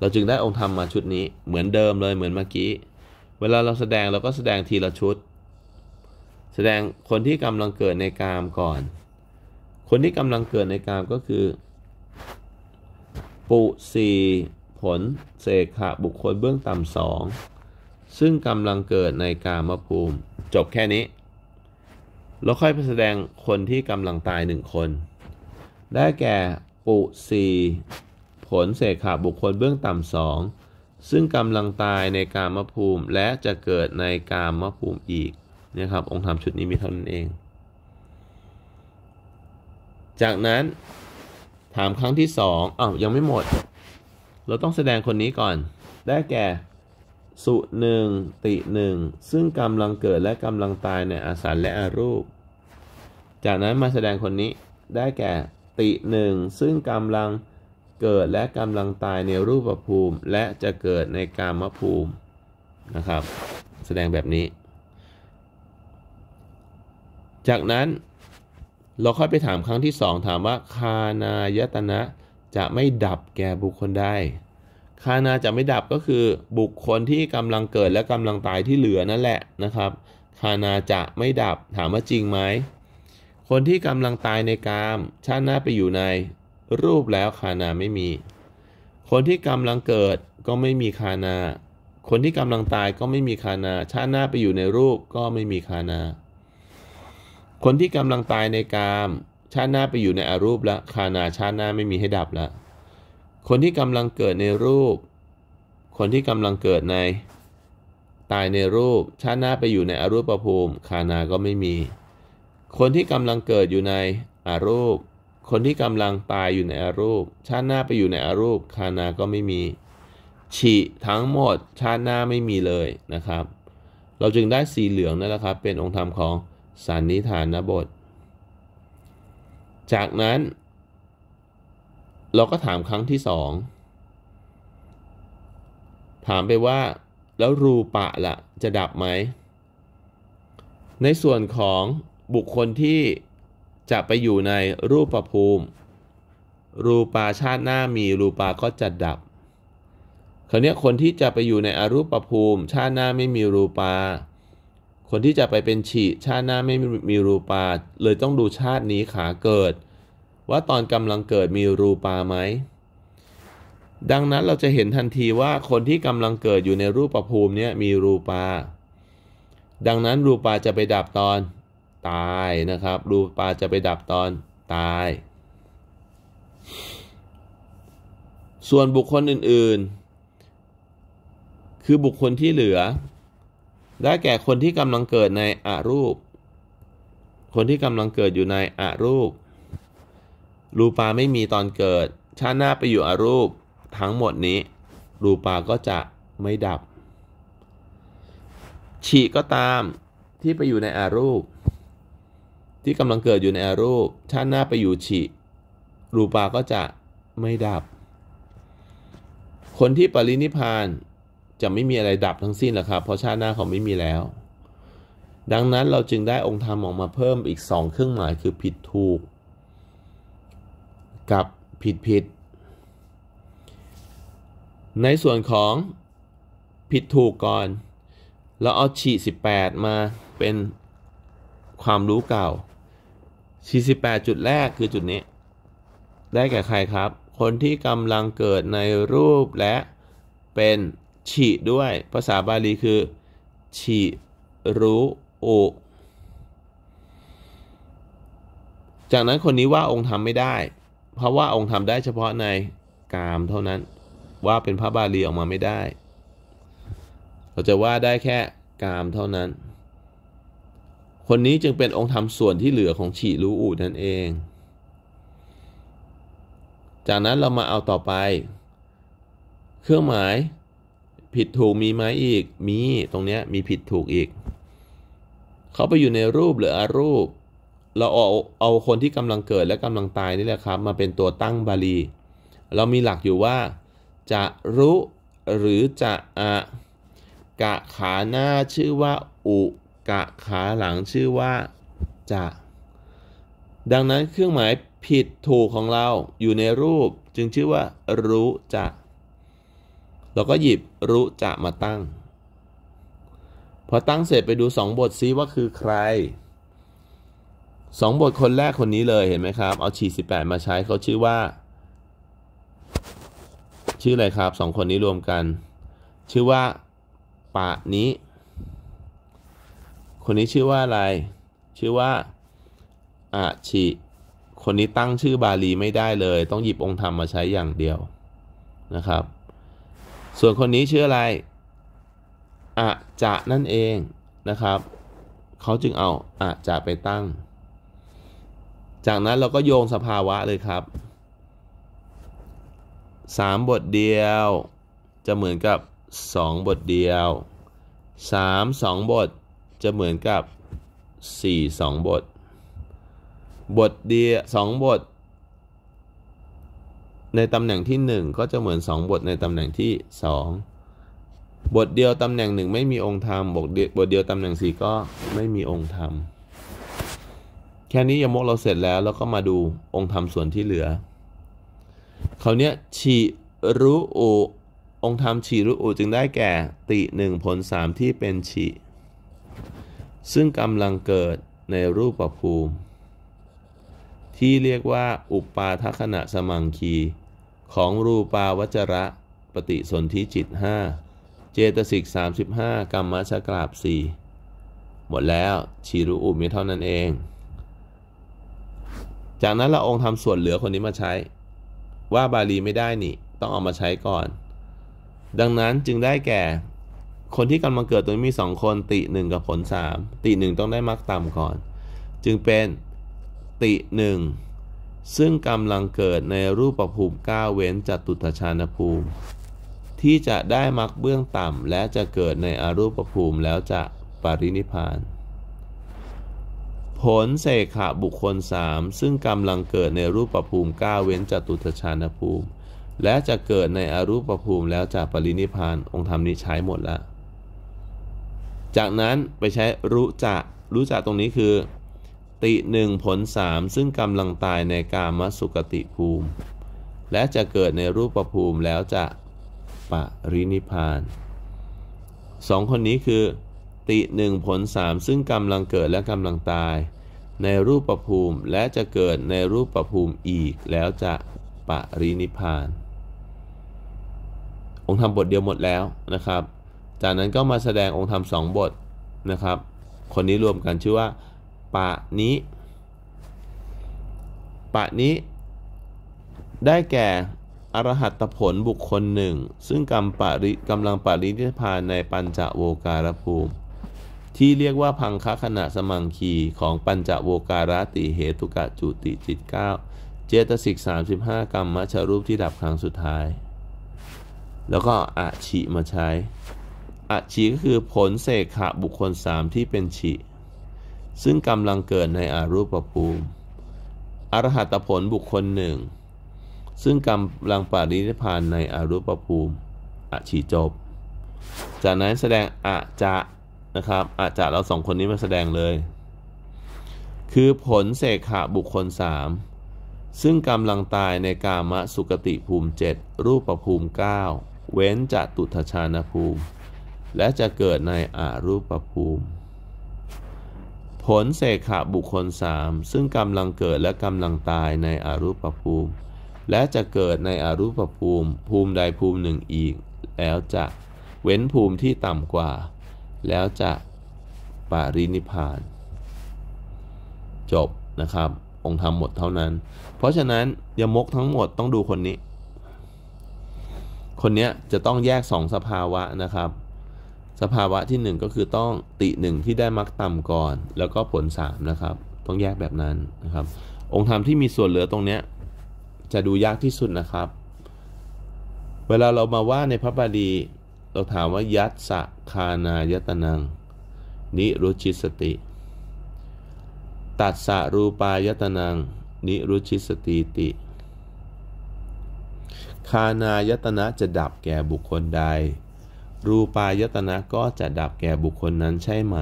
A: เราจึงได้องค์ธรรมมาชุดนี้ เหมือนเดิมเลยเหมือนเมื่อกี้ เวลาเราแสดงเราก็แสดงทีละชุด แสดงคนที่กำลังเกิดในกาม ก่อน คนที่กำลังเกิดในกาม ก็คือ ปุสีผลเสกขะบุคคลเบื้องต่ำสองซึ่งกำลังเกิดในกามภูมิจบแค่นี้แล้วค่อยไปแสดงคนที่กำลังตายหนึ่งคน ได้แก่ปุสีผลเสขาบุคคลเบื้องต่ำสองซึ่งกำลังตายในกามภูมิและจะเกิดในกามภูมิอีกเนี่ยครับ องค์ธรรมชุดนี้มีเท่านั้นเอง จากนั้น ถามครั้งที่สองอ้าวยังไม่หมด เราต้องแสดงคนนี้ก่อน ได้แก่สุหนึ่งติหนึ่งซึ่งกำลังเกิดและกำลังตายในอาสันและอารูป จากนั้นมาแสดงคนนี้ได้แก่ติหนึ่งซึ่งกำลังเกิดและกำลังตายในรูปภูมิ และจะเกิดในกามภูมินะครับแสดงแบบนี้ จากนั้นเราค่อยไปถามครั้งที่สองถามว่าคานายตนะจะไม่ดับแก่บุคคลไดคานาจะไม่ดับก็คือบุคคลที่กำลังเกิดและกำลังตายที่เหลือนั่นแหละนะครับ คานาจะไม่ดับถามว่าจริงไหม คนที่กำลังตายในกามชาติหน้าไปอยู่ในรูปแล้วคานาไม่มี คนที่กำลังเกิดก็ไม่มีคานา คนที่กำลังตายก็ไม่มีคานา ชาติหน้าไปอยู่ในรูปก็ไม่มีคานา คนที่กำลังตายในกามชาติหน้าไปอยู่ในอรูปแล้วคานาชาติหน้าไม่มีให้ดับละคนที่กำลังเกิดในรูป คนที่กำลังเกิดในตายในรูป ชาติหน้าไปอยู่ในอรูปภูมิคานาก็ไม่มี คนที่กำลังเกิดอยู่ในอรูป คนที่กำลังตายอยู่ในอรูป ชาติหน้าไปอยู่ในอรูปคานาก็ไม่มีฉีทั้งหมดชาติหน้าไม่มีเลยนะครับ เราจึงได้สีเหลืองนั่นแหละครับ เป็นองค์ธรรมของสันนิฐานบท จากนั้นเราก็ถามครั้งที่สองถามไปว่า แล้วรูปะละ่ะจะดับไหม ในส่วนของบุคคลที่ จะไปอยู่ในรูปภูมิ รูปาชาติหน้ามีรูปาก็จะดับ คราวนี้คนที่จะไปอยู่ในอรูปภูมิ ชาติหน้าไม่มีรูปา คนที่จะไปเป็นฉีชาติหน้าไม่มีรูปา เลยต้องดูชาตินี้ขาเกิดว่าตอนกำลังเกิดมีรูปาไหม ดังนั้นเราจะเห็นทันทีว่าคนที่กำลังเกิดอยู่ในรูปภูมินี้มีรูปา ดังนั้นรูปาจะไปดับตอนตายนะครับ รูปาจะไปดับตอนตาย ส่วนบุคคลอื่นๆ คือบุคคลที่เหลือ ได้แก่คนที่กำลังเกิดในอรูป คนที่กำลังเกิดอยู่ในอรูปรูปาไม่มีตอนเกิดชาติหน้าไปอยู่อรูปทั้งหมดนี้ รูปาก็จะไม่ดับฉีก็ตามที่ไปอยู่ในอรูป ที่กำลังเกิดอยู่ในอรูป ชาติหน้าไปอยู่ฉีรูปาก็จะไม่ดับ คนที่ปรินิพานจะไม่มีอะไรดับทั้งสิ้นหรอกครับเพราะชาติหน้าเขาไม่มีแล้ว ดังนั้นเราจึงได้องค์ธรรมออกมาเพิ่มอีก 2เครื่องหมายคือผิดถูกกับ ผิดผิด ในส่วนของผิดถูกก่อนเราเอาฉีสิบแปดมาเป็นความรู้เก่าฉีสิบแปดจุดแรกคือจุดนี้ ได้แก่ใครครับ คนที่กำลังเกิดในรูปและเป็นฉีด้วย ภาษาบาลีคือฉีรู้ อุจากนั้นคนนี้ว่าองค์ทำไม่ได้เพราะว่าองค์ทำได้เฉพาะในกามเท่านั้น ว่าเป็นพระบาลีออกมาไม่ได้ เราจะว่าได้แค่กามเท่านั้น คนนี้จึงเป็นองค์ธรรมส่วนที่เหลือของฉีรู้อูดนั่นเอง จากนั้นเรามาเอาต่อไป เครื่องหมาย ผิดถูกมีไหมอีกมีตรงนี้มีผิดถูกอีก เขาไปอยู่ในรูปหรืออารูปเราเอาเอาคนที่กำลังเกิดและกำลังตายนี่แหละครับ มาเป็นตัวตั้งบาลีเรามีหลักอยู่ว่า จะรู้หรือจะอะกะขาหน้าชื่อว่าอุกะขาหลังชื่อว่าจะ ดังนั้นเครื่องหมายผิดถูกของเราอยู่ในรูปจึงชื่อว่ารู้จะ เราก็หยิบรู้จะมาตั้งพอตั้งเสร็จไปดูสองบทซิว่าคือใครสองบทคนแรกคนนี้เลย เห็นไหมครับเอาฉีดสิบแปดมาใช้เขาชื่อว่า ชื่ออะไรครับสองคนนี้รวมกัน ชื่อว่า ปะนี้ คนนี้ชื่อว่าอะไรชื่อว่าอาชิคนนี้ตั้งชื่อบาลีไม่ได้เลย ต้องหยิบองค์ธรรมมาใช้อย่างเดียวนะครับ ส่วนคนนี้ชื่ออะไรอะจะนั่นเองนะครับเขาจึงเอาอะจะไปตั้งจากนั้นเราก็โยงสภาวะเลยครับ 3 บทเดียวจะเหมือนกับ 2 บทเดียว 3 2 บทจะเหมือนกับ 4 2 บท บทเดียว2บท ในตำแหน่งที่ 1 ก็จะเหมือน 2 บทในตำแหน่งที่ 2 บทเดียวตำแหน่งหนึ่งไม่มีองค์ธรรม บทเดียวตำแหน่ง4ก็ไม่มีองค์ธรรมแค่นี้ยมกเราเสร็จแล้ว แล้วก็มาดูองค์ธรรมส่วนที่เหลือ เขาเนี้ยฉีรุโอองค์ธรรมฉีรุโอจึงได้แก่ติหนึ่งผลสามที่เป็นฉีซึ่งกำลังเกิดในรูปภูมิ ที่เรียกว่า อุปาทขณะสมังคี ของรูปาวจระ ปฏิสนธิจิต 5 เจตสิก 35 กรรมชกราบ 4 หมดแล้วชีรุอุมีเท่านั้นเองจากนั้นละองค์ทำส่วนเหลือคนนี้มาใช้ ว่าบาลีไม่ได้นี่ต้องเอามาใช้ก่อน ดังนั้นจึงได้แก่ คนที่กำลังเกิดตัวนี้มีสองคนติหนึ่งกับผลสามติหนึ่งต้องได้มรรคต่ำก่อน จึงเป็นติหนึ่งซึ่งกำลังเกิดในรูปภูมิก้าเว้นจัตุตชานภูมิ ที่จะได้มรรคเบื้องต่ำและจะเกิดในอรูปภูมิแล้วจะปรินิพานผลเสขะบุคคลสามซึ่งกำลังเกิดในรูปประภูมิก้าเว้นจตุทชานภูมิ และจะเกิดในอรูปประภูมิแล้วจากปรินิพานองค์ธรรมนี้ใช้หมดละ จากนั้นไปใช้รู้จักรู้จักตรงนี้คือ ติหนึ่งผลสามซึ่งกำลังตายในกามสุกติภูมิ และจะเกิดในรูปประภูมิแล้วจะปรินิพานสองคนนี้คือติหนึ่งผลสามซึ่งกำลังเกิดและกำลังตาย ในรูปประภูมิ และจะเกิดในรูปประภูมิอีกแล้วจะปรินิพาน องค์ธรรมบทเดียวหมดแล้วนะครับ จากนั้นก็มาแสดงองค์ธรรมสองบทนะครับคนนี้รวมกันชื่อว่า ปะนิปะนิได้แก่อรหัตผลบุคคลหนึ่งซึ่งกำปริกำลังปรินิพพานในปัญจโวการภูมิที่เรียกว่าพังคขณะสมังคีของปัญจโวการาติเหตุกะจุติจิตเก้าเจตสิกสามสิบห้ากรรมมัชรูปที่ดับครั้งสุดท้าย แล้วก็อาชิมาใช้ อาชิก็คือผลเสกขะบุคคลสามที่เป็นฉิซึ่งกำลังเกิดในอารูปภูมิ อรหัตผลบุคคลหนึ่งซึ่งกำลังปาริพานในอรูปภูมิอาชิจบจากนั้นแสดงอาจะนะครับอาจจะเราสองคนนี้มาแสดงเลย คือผลเสกขะบุคคลสาม ซึ่งกำลังตายในกามะสุกติภูมิ 7 รูปภูมิ 9 เว้นจะตุทชานภูมิ และจะเกิดในอารูปภูมิ ผลเสกขะบุคคลสามซึ่งกำลังเกิดและกำลังตายในอารูปภูมิ และจะเกิดในอารูปภูมิ ภูมิใดภูมิหนึ่งอีกแล้วจะเว้นภูมิที่ต่ำกว่าแล้วจะปารินิพาน จบนะครับองค์ธรรมหมดเท่านั้น เพราะฉะนั้นยมกทั้งหมดต้องดูคนนี้ คนนี้จะต้องแยกสองสภาวะนะครับ สภาวะที่ 1 ก็คือต้องติหนึ่งที่ได้มักต่ำก่อน แล้วก็ผล 3 นะครับ ต้องแยกแบบนั้นนะครับ องค์ธรรมที่มีส่วนเหลือตรงนี้จะดูยากที่สุดนะครับ เวลาเรามาว่าในพระบาลีเราถามว่ายัตสะคานายตนัง นิรุชิสติ ตัดสะรูปายตนังนิรุชิสติติ คานายตนะจะดับแก่บุคคลใด รูปายตนะก็จะดับแก่บุคคลนั้นใช่ไหม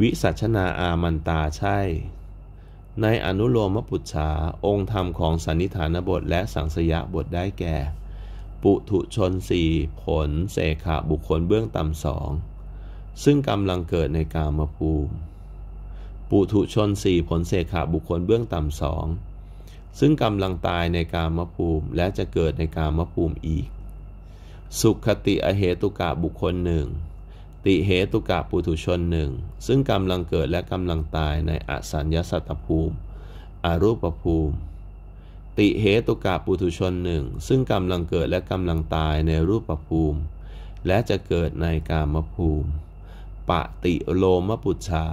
A: วิสัชนาอามันตาใช่ ในอนุโลมปุจฉาองค์ธรรมของสันนิฐานบทและสังสยะบทได้แก่ปุถุชนสี่ผลเสขาบุคคลเบื้องต่ำสองซึ่งกำลังเกิดในกามภูมิ ปุถุชนสี่ผลเสขาบุคคลเบื้องต่ำสอง ซึ่งกำลังตายในกามภูมิและจะเกิดในกามภูมิอีก สุขติอเหตุกะบุคคลหนึ่งติเหตุกะปุถุชนหนึ่งซึ่งกำลังเกิดและกำลังตายในอสัญญาสัตตภูมิอรูปภูมิติเหตุกาปุถุชนหนึ่งซึ่งกำลังเกิดและกำลังตายในรูปภูมิ และจะเกิดในกามภูมิปะติโลมปุชฉา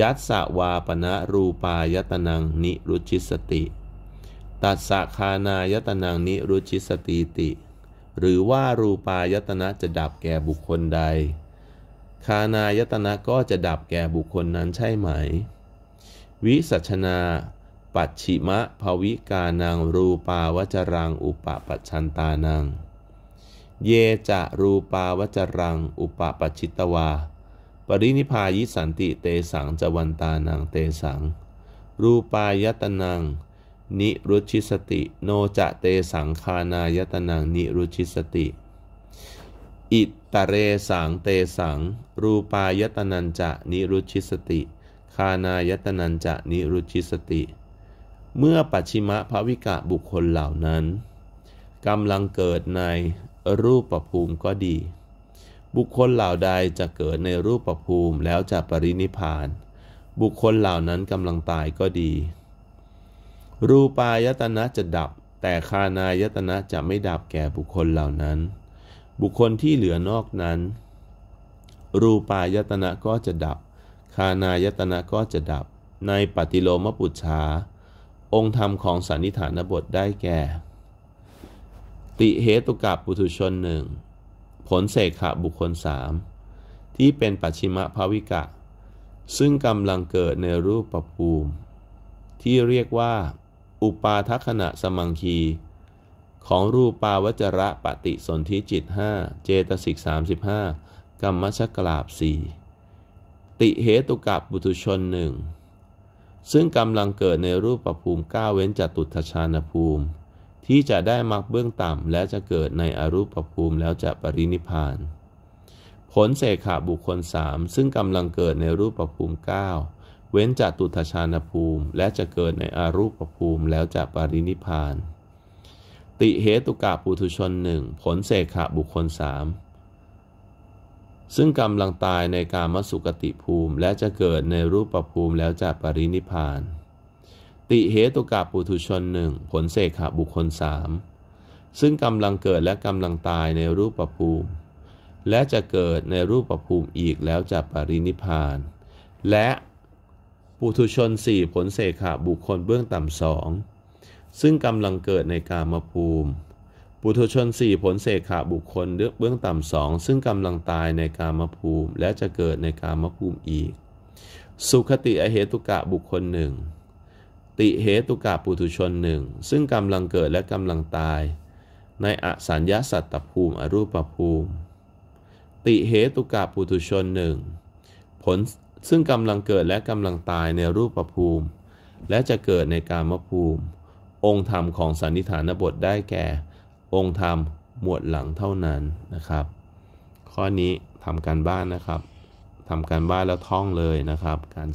A: ยัตสวาปณะรูปายตนังนิรุจิสติ ตัสสคานายตนังนิรุจิสติติ หรือว่ารูปายตนะจะดับแก่บุคคลใดคานายตนะก็จะดับแก่บุคคลนั้นใช่ไหม วิสัชนาปัจฉิมะภวิกานังรูปาวจรัง อุปปัชชันตานัง เยจะรูปาวจรังอุปปัชชิตวา ปรินิพายิสันติเตสังจวันตานังเตสัง รูปายตนัง นิรุชิสติ โนจะเตสังคานายตนังนิรุชิสติ อิตเรสังเตสัง รูปายตนันจะนิรุชิสติคานายตนันจะนิรุชิสติเมื่อปัจฉิมะภวิกะบุคคลเหล่านั้น กำลังเกิดในรูปประภูมิก็ดี บุคคลเหล่าใดจะเกิดในรูปประภูมิแล้วจะปรินิพาน บุคคลเหล่านั้นกำลังตายก็ดี รูปายตนะจะดับ แต่คานายตนะจะไม่ดับแก่บุคคลเหล่านั้น บุคคลที่เหลือนอกนั้น รูปายตนะก็จะดับคานายตนะก็จะดับ ในปฏิโลมปุจฉาองค์ธรรมของสันนิฐานบทได้แก่ ติเหตุกับปุถุชนหนึ่งผลเสกขะบุคคลสามที่เป็นปัจฉิมภวิกะ ซึ่งกำลังเกิดในรูปประภูมิ ที่เรียกว่า อุปาทัขณะสมังคี ของรูปาวจระปฏิสนธิจิตห้าเจตสิกสามสิบห้ากรรมชกลาบสีติเหตุกับบุตุชนหนึ่งซึ่งกำลังเกิดในรูปประภูมิ 9 เว้นจากตุทชานภูมิ ที่จะได้มรรคเบื้องต่ำและจะเกิดในอรูปประภูมิแล้วจะปรินิพาน ผลเสขาบุคคลสามซึ่งกำลังเกิดในรูปประภูมิ 9 เว้นจากตุทชานภูมิ และจะเกิดในอรูปประภูมิแล้วจะปรินิพานติเหตุกะปุถุชนหนึ่งผลเสขาบุคคลสามซึ่งกำลังตายในการมสุกติภูมิและจะเกิดในรูปภูมิแล้วจะปรินิพาน ติเหตุกาปุถุชนหนึ่งผลเสกขบุคคลสามซึ่งกำลังเกิดและกำลังตายในรูปภูมิ และจะเกิดในรูปภูมิอีกแล้วจะปรินิพาน และปุถุชนสี่ผลเสกขบุคคลเบื้องต่ำสองซึ่งกำลังเกิดในกามภูมิปุถุชนสี่ผลเสกขาบุคคลเบื้องต่ำสองซึ่งกำลังตายในกามภูมิ และจะเกิดในกามภูมิอีก สุขติอเหตุกะบุคคลหนึ่งติเหตุกะปุถุชนหนึ่งซึ่งกำลังเกิดและกำลังตาย ในอสัญญาสัตตภูมิอรูปภูมิ ติเหตุกะปุถุชนหนึ่งผลซึ่งกำลังเกิดและกำลังตายในรูปภูมิ และจะเกิดในกามภูมิ องค์ธรรมของสันนิฐานบทได้แก่องค์ธรรมหมวดหลังเท่านั้นนะครับ ข้อนี้ทำการบ้านนะครับทำการบ้านแล้วท่องเลยนะครับ การ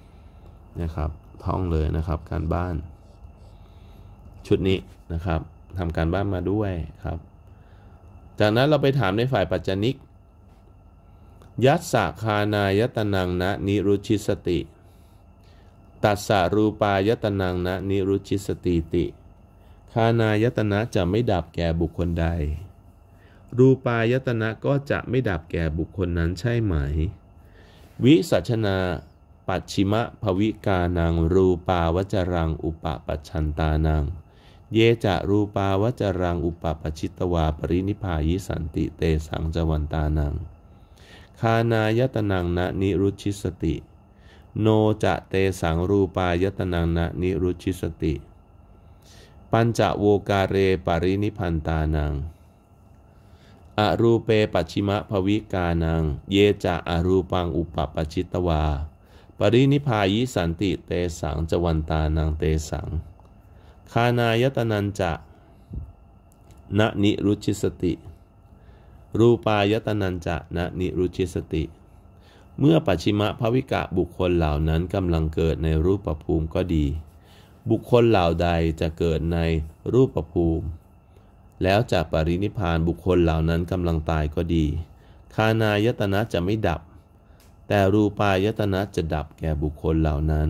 A: 3นะครับท่องเลยนะครับการบ้าน ชุดนี้นะครับทำการบ้านมาด้วยครับ จากนั้นเราไปถามในฝ่ายปัจจนิกยัสสาคานายตนังนะนิรุชิสติตัสสารูปายตนังนะนิรุชิสติติคานายตนะจะไม่ดับแก่บุคคลใด รูปายตนะก็จะไม่ดับแก่บุคคลนั้นใช่ไหมวิสัชนาปัจฉิมะภวิกานังรูปาวจรังอุปปัชชันตานัง เยจะรูปาวจรังอุปปชิตวา ปรินิพายิสันติเตสังจวันตานังคานายตนังนะนิรุชิสติ โนจะเตสังรูปายตนังนะนิรุชิสติปัญจโวการเรปรินิพันตานัง อรูเปปัชิมะภวิกานัง เยจะอรูปังอุปปัชิตวา ปรินิพายิสันติเตสังจวันตานังเตสังคานายตนันจะณนิรุชิสติ รูปายตนันจะณนิรุชิสติ เมื่อปัชิมะภวิกะบุคคลเหล่านั้นกำลังเกิดในรูปภูมิก็ดีบุคคลเหล่าใดจะเกิดในรูปภูมิ แล้วจากปรินิพานบุคคลเหล่านั้นกำลังตายก็ดี คานายตนะจะไม่ดับ แต่รูปายตนะจะดับแก่บุคคลเหล่านั้น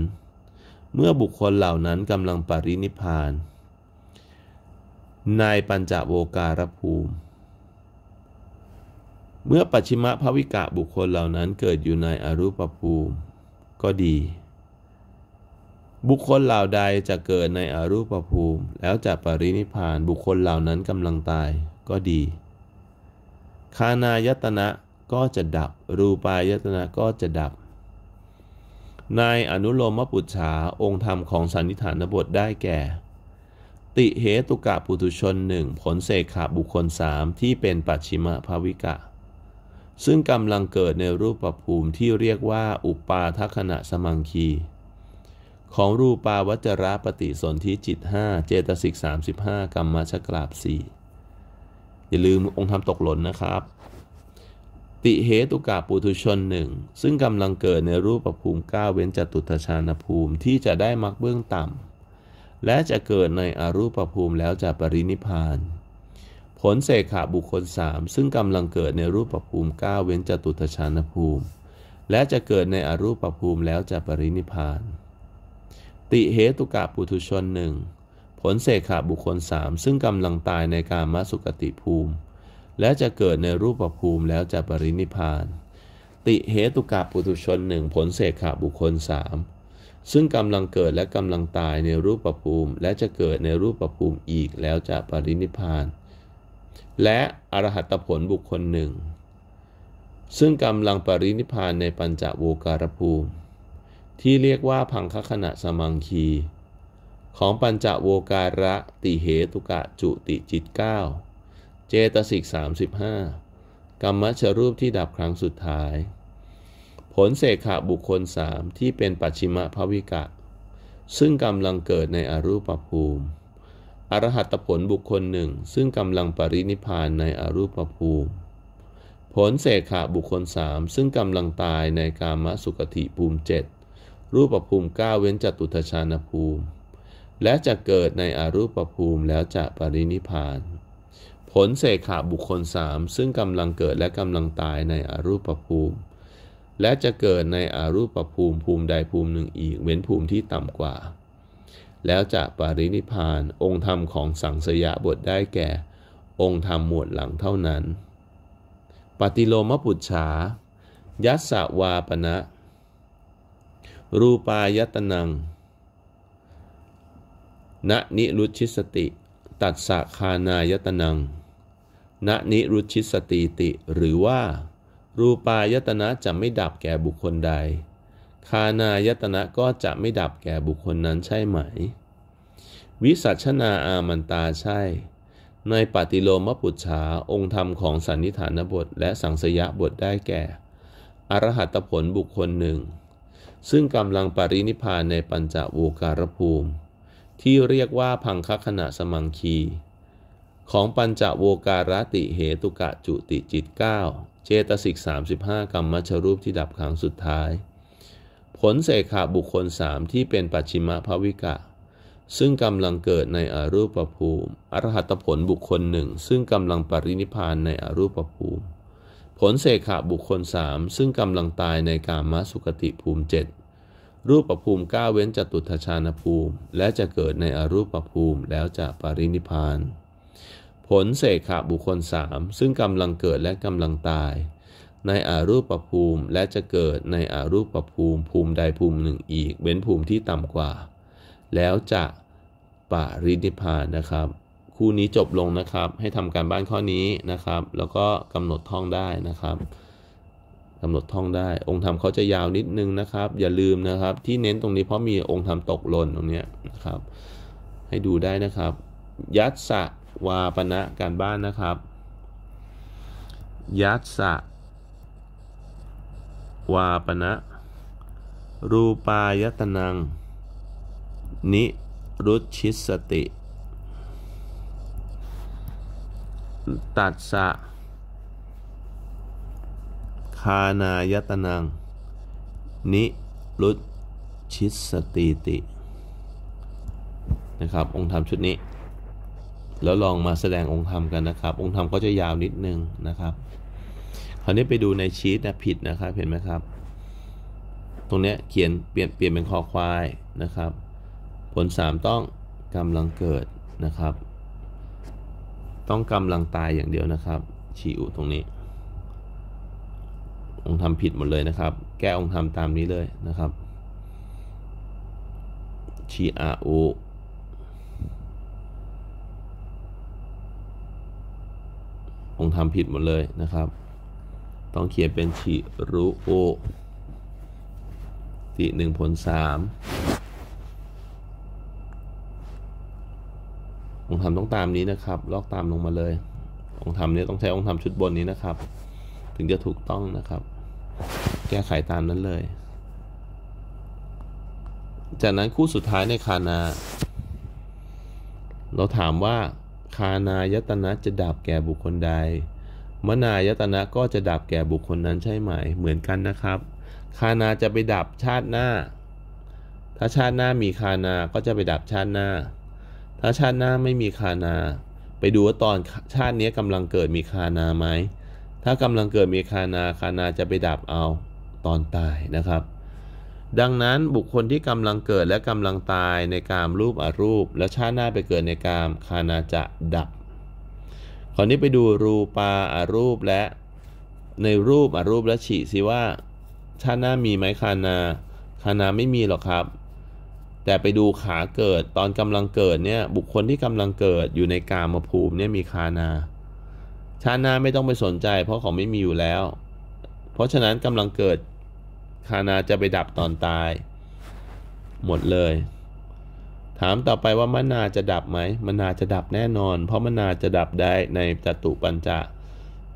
A: เมื่อบุคคลเหล่านั้นกำลังปรินิพานในปัญจโวการภูมิ เมื่อปัจฉิมภวิกะบุคคลเหล่านั้นเกิดอยู่ในอรูปภูมิก็ดีบุคคลเหล่าใดจะเกิดในอรูปภูมิ แล้วจะปรินิพานบุคคลเหล่านั้นกำลังตายก็ดีคานายตนะ ก็จะดับรูปายตนะ ก็จะดับ ในอนุโลมปุจฉาองค์ธรรมของสันนิฐานบทได้แก่ ติเหตุกะปุตุชนหนึ่งผลเสกขาบุคคลสามที่เป็นปัจฉิมภาวิกะ ซึ่งกำลังเกิดในรูปภูมิที่เรียกว่าอุปาทัคณะสมังคีของรูปาวัจระปฏิสนธิจิต 5 เจตสิก 35 กรรมชกราบ 4 อย่าลืมองค์ธรรมตกหล่นนะครับ ติเหตุกาปุถุชนหนึ่งซึ่งกำลังเกิดในรูปภูมิ 9 เว้นจตุตชานภูมิที่จะได้มรรคเบื้องต่ำและจะเกิดในอรูปภูมิแล้วจะปรินิพาน ผลเสขาบุคคล 3 ซึ่งกำลังเกิดในรูปภูมิ 9 เว้นจตุตชานภูมิ และจะเกิดในอรูปภูมิแล้วจะปรินิพานติเหตุกะปุถุชนหนึ่งผลเสกขาบุคคลสามซึ่งกำลังตายในการมสุกติภูมิ และจะเกิดในรูปภูมิแล้วจะปรินิพานติเหตุกะปุถุชนหนึ่งผลเสกขาบุคคลสามซึ่งกำลังเกิดและกำลังตายในรูปภูมิ และจะเกิดในรูปภูมิอีกแล้วจะปรินิพาน และอรหัตผลบุคคลหนึ่งซึ่งกำลังปรินิพานในปัญจโวการภูมิที่เรียกว่าพังคขณะสมังคี ของปัญจโวการะติเหตุกะจุติจิต 9 เจตสิก35 กรรมชรูปที่ดับครั้งสุดท้าย ผลเสขะบุคคลสามที่เป็นปัจฉิมภวิกะ ซึ่งกำลังเกิดในอรูปภูมิ อรหัตผลบุคคลหนึ่งซึ่งกำลังปรินิพานในอรูปภูมิ ผลเสขะบุคคลสามซึ่งกำลังตายในกามสุขติภูมิเจ็ดรูปภูมิ 9 เว้นจากตุทชานภูมิ และจะเกิดในอรูปภูมิแล้วจะปรินิพาน ผลเสขาบุคคลสามซึ่งกำลังเกิดและกำลังตายในอรูปภูมิ และจะเกิดในอรูปภูมิภูมิใดภูมิหนึ่งอีก เว้นภูมิที่ต่ำกว่า แล้วจะปรินิพาน องค์ธรรมของสังสยะบทได้แก่ องค์ธรรมหมวดหลังเท่านั้น ปฏิโลมปุจฉา ยัสสวาปณะนะรูปายตนังณนิรุชิสติ ตัดสะคานายตนังณนิรุชิสติติ หรือว่า รูปายตนะจะไม่ดับแก่บุคคลใด คานายตนะก็จะไม่ดับแก่บุคคลนั้นใช่ไหม วิสัชนาอามันตาใช่ ในปฏิโลมปุจฉาองค์ธรรมของสันนิฐานบทและสังสยบทได้แก่ อรหัตผลบุคคลหนึ่งซึ่งกำลังปรินิพานในปัญจโวการภูมิ ที่เรียกว่าพังคขณะสมังคี ของปัญจโวการติเหตุกะจุติจิต 9 เจตสิก35 กรรมชรูปที่ดับขังสุดท้าย ผลเสขาบุคคลสามที่เป็นปัจฉิมภวิกะ ซึ่งกำลังเกิดในอรูปภูมิ อรหัตผลบุคคลหนึ่งซึ่งกำลังปรินิพานในอรูปภูมิผลเสกขะบุคคลสามซึ่งกำลังตายในกามสุขติภูมิเจ็ดรูปภูมิก้าเว้นจตุทชานภูมิ และจะเกิดในอรูปภูมิแล้วจะปรินิพานผลเสกขะบุคคลสามซึ่งกำลังเกิดและกำลังตาย ในอรูปภูมิและจะเกิดในอรูปภูมิภูมิใดภูมิหนึ่งอีก เว้นภูมิที่ต่ำกว่า แล้วจะปรินิพานนะครับคู่นี้จบลงนะครับ ให้ทำการบ้านข้อนี้นะครับ แล้วก็กำหนดท่องได้นะครับกำหนดท่องได้ องค์ธรรมเขาจะยาวนิดนึงนะครับ อย่าลืมนะครับ ที่เน้นตรงนี้เพราะมีองค์ธรรมตกหล่นตรงนี้นะครับ ให้ดูได้นะครับ ยัตสะวาปณะการบ้านนะครับ ยัตสะวาปณะรูปายตนัง นิรุชิสติตัดสะ คานายตนัง นิรุตชิตสติติ นะครับ องค์ธรรมชุดนี้ แล้วลองมาแสดงองค์ธรรมกันนะครับ องค์ธรรมก็จะยาวนิดนึงนะครับ คราวนี้ไปดูในชีตนะผิดนะครับเห็นไหมครับ ตรงนี้เขียนเปลี่ยนเปลี่ยนเป็นคอควายนะครับ ผล3ต้องกำลังเกิดนะครับต้องกำลังตายอย่างเดียวนะครับชีอุตรงนี้ องค์ทำผิดหมดเลยนะครับ แก้องค์ทำตามนี้เลยนะครับชีอาอุองค์ทำผิดหมดเลยนะครับ ต้องเขียนเป็นชิรุโอติหนึ่งผลสามองค์ต้องตามนี้นะครับ ลอกตามลงมาเลย องค์นี้ต้องใช้องค์ชุดบนนี้นะครับ ถึงจะถูกต้องนะครับ แก้ไขตามนั้นเลย จากนั้นคู่สุดท้ายในคานา เราถามว่าคานายตนะจะดับแก่บุคคลใด มนายตนะก็จะดับแก่บุคคลนั้นใช่ไหมเหมือนกันนะครับ คานาจะไปดับชาติหน้า ถ้าชาติหน้ามีคานาก็จะไปดับชาติหน้าล้าชาติหน้าไม่มีคานา ไปดูว่าตอนชาตินี้กำลังเกิดมีคานาไหม ถ้ากำลังเกิดมีคานา คานาจะไปดับเอาตอนตายนะครับ ดังนั้นบุคคลที่กำลังเกิดและกำลังตายในกามรูปอรูป และชาติหน้าไปเกิดในกามคานาจะดับ คราวนี้ไปดูรูปาอารูปและ ในรูปอารูปและฉีสิว่า ชาติหน้ามีไหมคานา คานาไม่มีหรอกครับแต่ไปดูขาเกิดตอนกำลังเกิดเนี่ยบุคคลที่กำลังเกิดอยู่ในกามภูมิเนี่ยมีคานาชานาไม่ต้องไปสนใจเพราะเขาไม่มีอยู่แล้ว เพราะฉะนั้น กำลังเกิดคานาจะไปดับตอนตาย หมดเลย ถามต่อไปว่ามนาจะดับไหมมนาจะดับแน่นอนเพราะมนาจะดับได้ในจตุปัญจะ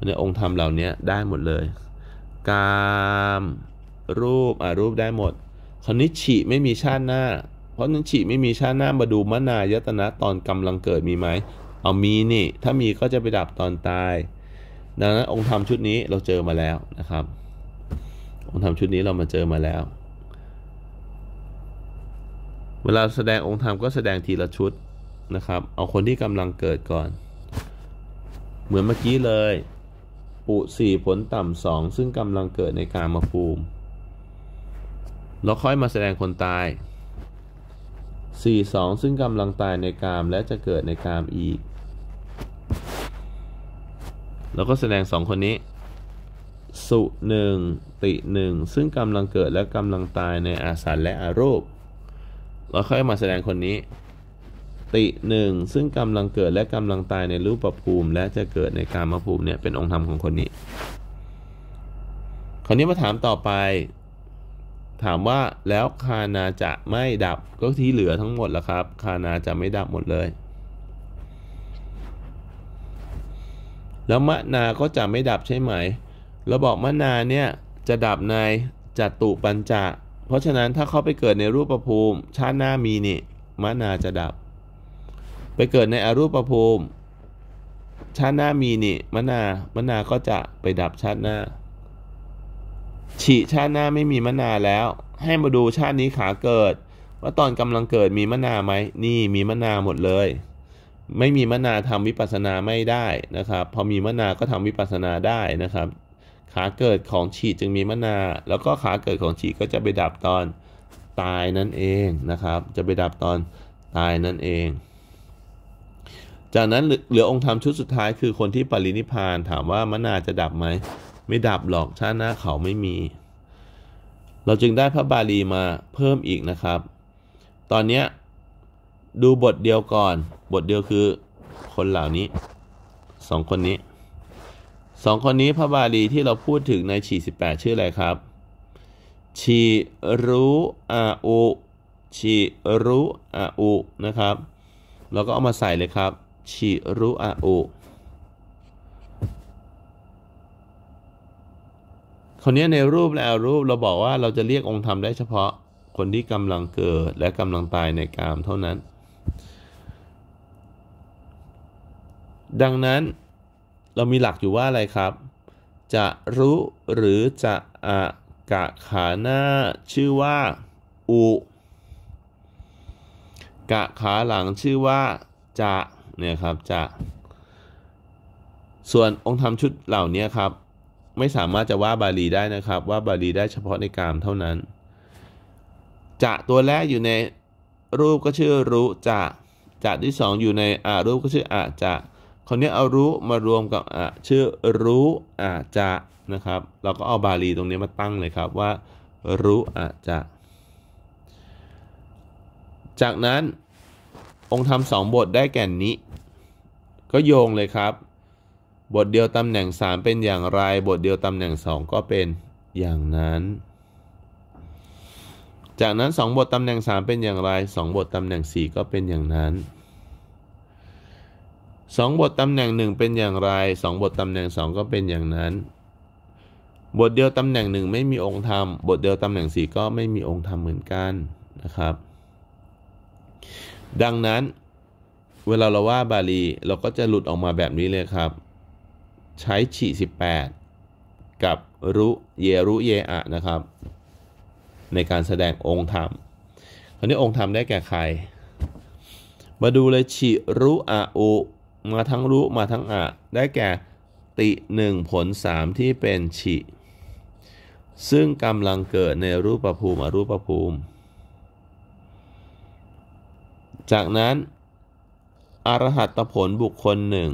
A: ในองค์ธรรมเหล่านี้ได้หมดเลย กามรูปอรูปได้หมดคีิชีไม่มีชาติหน้าราะนั้นฉีไม่มีชาติหน้ามาดูมนายตนะตอนกำลังเกิดมีไหม เอามีนี่ ถ้ามีก็จะไปดับตอนตาย ดังนั้นองค์ธรรมชุดนี้เราเจอมาแล้วนะครับ องค์ธรรมชุดนี้เรามาเจอมาแล้ว เวลาแสดงองค์ธรรมก็แสดงทีละชุดนะครับ เอาคนที่กำลังเกิดก่อน เหมือนเมื่อกี้เลย ปุสี่ผลต่ำสองซึ่งกำลังเกิดในการมาภูมิแล้วค่อยมาแสดงคนตาย42 ซึ่งกำลังตายในกาม และจะเกิดในกามอีก แล้วก็แสดงสองคนนี้ สุหนึ่งติหนึ่งซึ่งกำลังเกิดและกำลังตายในอาสันและอารูปเราค่อยมาแสดงคนนี้ ติหนึ่งซึ่งกำลังเกิดและกำลังตายในรูปภูมิ และจะเกิดในกามภูมิเนี่ยเป็นองค์ธรรมของคนนี้ คราวนี้มาถามต่อไปถามว่าแล้วคานาจะไม่ดับ ก็ที่เหลือทั้งหมดแล้วครับ คานาจะไม่ดับหมดเลย แล้วมะนาก็จะไม่ดับใช่ไหมเราบอกมะนาเนี่ย จะดับในจัตุปัญจะเพราะฉะนั้นถ้าเขาไปเกิดในรูปภูมิชาติหน้ามีนี่มะนาจะดับ ไปเกิดในอรูปภูมิชาติหน้ามีนี่มะนามะนาก็จะไปดับชาติหน้าฉีชาติหน้าไม่มีมะนาแล้ว ให้มาดูชาตินี้ขาเกิด ว่าตอนกำลังเกิดมีมะนาไหมนี่มีมะนาหมดเลย ไม่มีมะนาทำวิปัสสนาไม่ได้นะครับ พอมีมะนาก็ทำวิปัสสนาได้นะครับ ขาเกิดของฉีจึงมีมะนา แล้วก็ขาเกิดของฉีก็จะไปดับตอนตายนั่นเองนะครับ จะไปดับตอนตายนั่นเอง จากนั้นเหลือองค์ธรรมชุดสุดท้ายคือคนที่ปรินิพานถามว่ามะนาจะดับไหมไม่ดับหรอกชาติหน้าเขาไม่มี เราจึงได้พระบาลีมาเพิ่มอีกนะครับ ตอนนี้ดูบทเดียวก่อนบทเดียวคือคนเหล่านี้สองคนนี้สองคนนี้พระบาลีที่เราพูดถึงในฉีสิบแปดชื่ออะไรครับชีรู้อาอุชีรู้อาอุนะครับเราก็เอามาใส่เลยครับชีรู้อาอุคนนี้ในรูปและอรูปเราบอกว่าเราจะเรียกองค์ธรรมได้เฉพาะคนที่กำลังเกิดและกำลังตายในกามเท่านั้น ดังนั้นเรามีหลักอยู่ว่าอะไรครับ จะรู้หรือจะอากะขาหน้า ชื่อว่าอุกะขาหลังชื่อว่าจะเนี่ยครับจะ ส่วนองค์ธรรมชุดเหล่านี้ครับไม่สามารถจะว่าบาลีได้นะครับ ว่าบาลีได้เฉพาะในกามเท่านั้น จะตัวแรกอยู่ในรูปก็ชื่อ รู้จะจะที่สองอยู่ในอารูปก็ชื่ออาจะคนนี้เอารู้มารวมกับอชื่อรู้อาจะนะครับเราก็เอาบาลีตรงนี้มาตั้งเลยครับว่ารู้อาจะ จากนั้นองค์ธรรมสองบทได้แก่นนี้ ก็โยงเลยครับบทเดียวตำแหน่ง 3 เป็นอย่างไร บทเดียวตำแหน่ง 2 ก็เป็นอย่างนั้น จากนั้น 2 บทตำแหน่ง3เป็นอย่างไร 2 บทตำแหน่ง4ก็เป็นอย่างนั้น 2 บทตำแหน่ง1เป็นอย่างไร 2 บทตำแหน่ง2 ก็เป็นอย่างนั้น บทเดียวตำแหน่ง1ไม่มีองค์ธรรม บทเดียวตำแหน่ง4ก็ไม่มีองค์ธรรมเหมือนกันนะครับ ดังนั้น เวลาเราว่าบาลีเราก็จะหลุดออกมาแบบนี้เลยครับใช้ฉี่ปดกับ รุ เยรุ เยอะนะครับ ในการแสดงองค์ธรรม คราวนี้องค์ธรรมได้แก่ใคร มาดูเลยฉีรุอาอุ มาทั้ง รุ มาทั้งอะได้แก่ติหนึ่งผลสามที่เป็นฉีซึ่งกำลังเกิดในรูปภูมิอรูปภูมิ จากนั้น อรหัตผลบุคคลหนึ่ง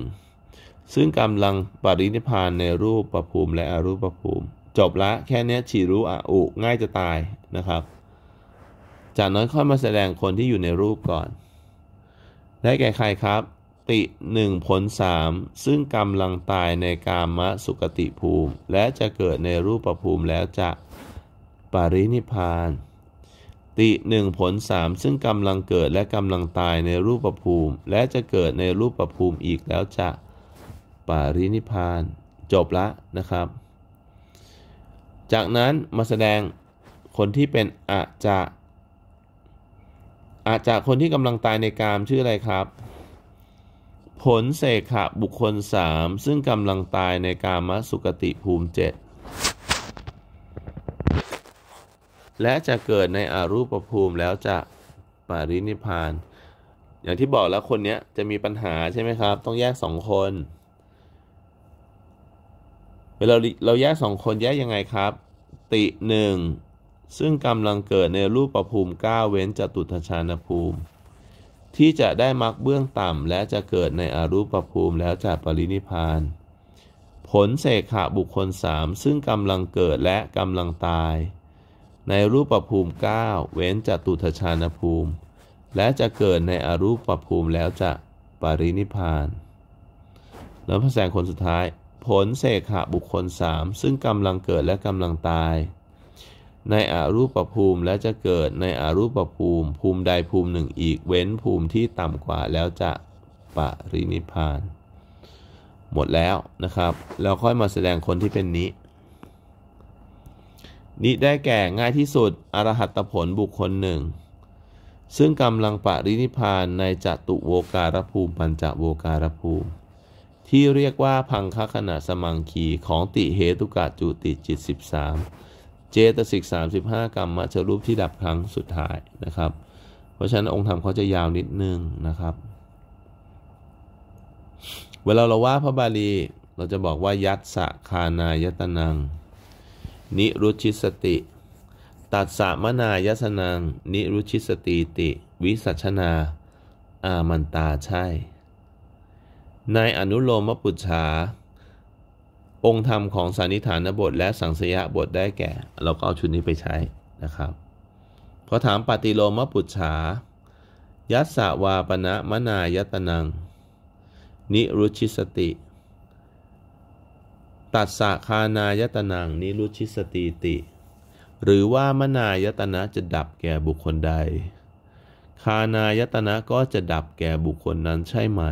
A: ซึ่งกำลังปรินิพานในรูปประภูมิและอรูปประภูมิ จบละแค่นี้ฉีรู้ออุง่ายจะตายนะครับ จากนั้นค่อยมาแสดงคนที่อยู่ในรูปก่อน ได้แก่ใครครับ ติหนึ่งผลสามซึ่งกำลังตายในกามะสุกติภูมิ และจะเกิดในรูปประภูมิแล้วจะปรินิพาน ติหนึ่งผลสามซึ่งกำลังเกิดและกำลังตายในรูปประภูมิ และจะเกิดในรูปประภูมิอีกแล้วจะปารินิพานจบละนะครับ จากนั้นมาแสดงคนที่เป็นอาจจะอาจจะคนที่กำลังตายในกามชื่ออะไรครับ ผลเสขะบุคคล 3 ซึ่งกำลังตายในกามสุกติภูมิ 7 และจะเกิดในอรูปภูมิแล้วจะปารินิพานอย่างที่บอกแล้วคนนี้จะมีปัญหาใช่ไหมครับ ต้องแยกสองคนเวลาเราแยกสองคนแยกยังไงครับ ติหนึ่งซึ่งกำลังเกิดในรูปประภูมิ 9 เว้นจตุทชานภูมิ ที่จะได้มรรคเบื้องต่ำและจะเกิดในอรูปประภูมิแล้วจากปรินิพาน ผลเสกขาบุคคลสามซึ่งกำลังเกิดและกำลังตาย ในรูปประภูมิ 9 เว้นจตุทชานภูมิ และจะเกิดในอรูปประภูมิแล้วจะปรินิพาน แล้วพระแสงคนสุดท้ายผลเสกหะบุคคลสามซึ่งกำลังเกิดและกำลังตาย ในอารูปภูมิและจะเกิดในอารูปภูมิ ภูมิใดภูมิหนึ่งอีกเว้นภูมิที่ต่ำกว่าแล้วจะปรินิพาน หมดแล้วนะครับแล้วค่อยมาแสดงคนที่เป็นนินิได้แก่ง่ายที่สุดอรหัตผลบุคคลหนึ่งซึ่งกำลังปรินิพานในจตุโวการภูมิปัญจโวการภูมิที่เรียกว่าพังคขณะ สมังคีของติเหตุกะจุติจิต13เจตสิก35กรรมมัชรูปที่ดับครั้ง สุดท้ายนะครับ เพราะฉะนั้นองค์ธรรมเขาจะยาวนิดนึง นะครับ เวลาเราว่าพระบาลีเราจะบอกว่ายัตสะคานายตนัง นิรุชิสติ ตัดสะมนายสนัง นิรุชิสติติ วิสัชนาอามันตาใช่ในอนุโลมปุจฉา องค์ธรรมของสันนิฐานบทและสังสยบทได้แก่ เราก็เอาชุดนี้ไปใช้นะครับพอถามปฏิโลมปุจฉา ยัสสวาปณะมนายตนัง นิรุชิสติ ตัดสะคานายตนังนิรุชิสติติ หรือว่ามนายตนะจะดับแก่บุคคลใด คานายตนะก็จะดับแก่บุคคลนั้นใช่ไหม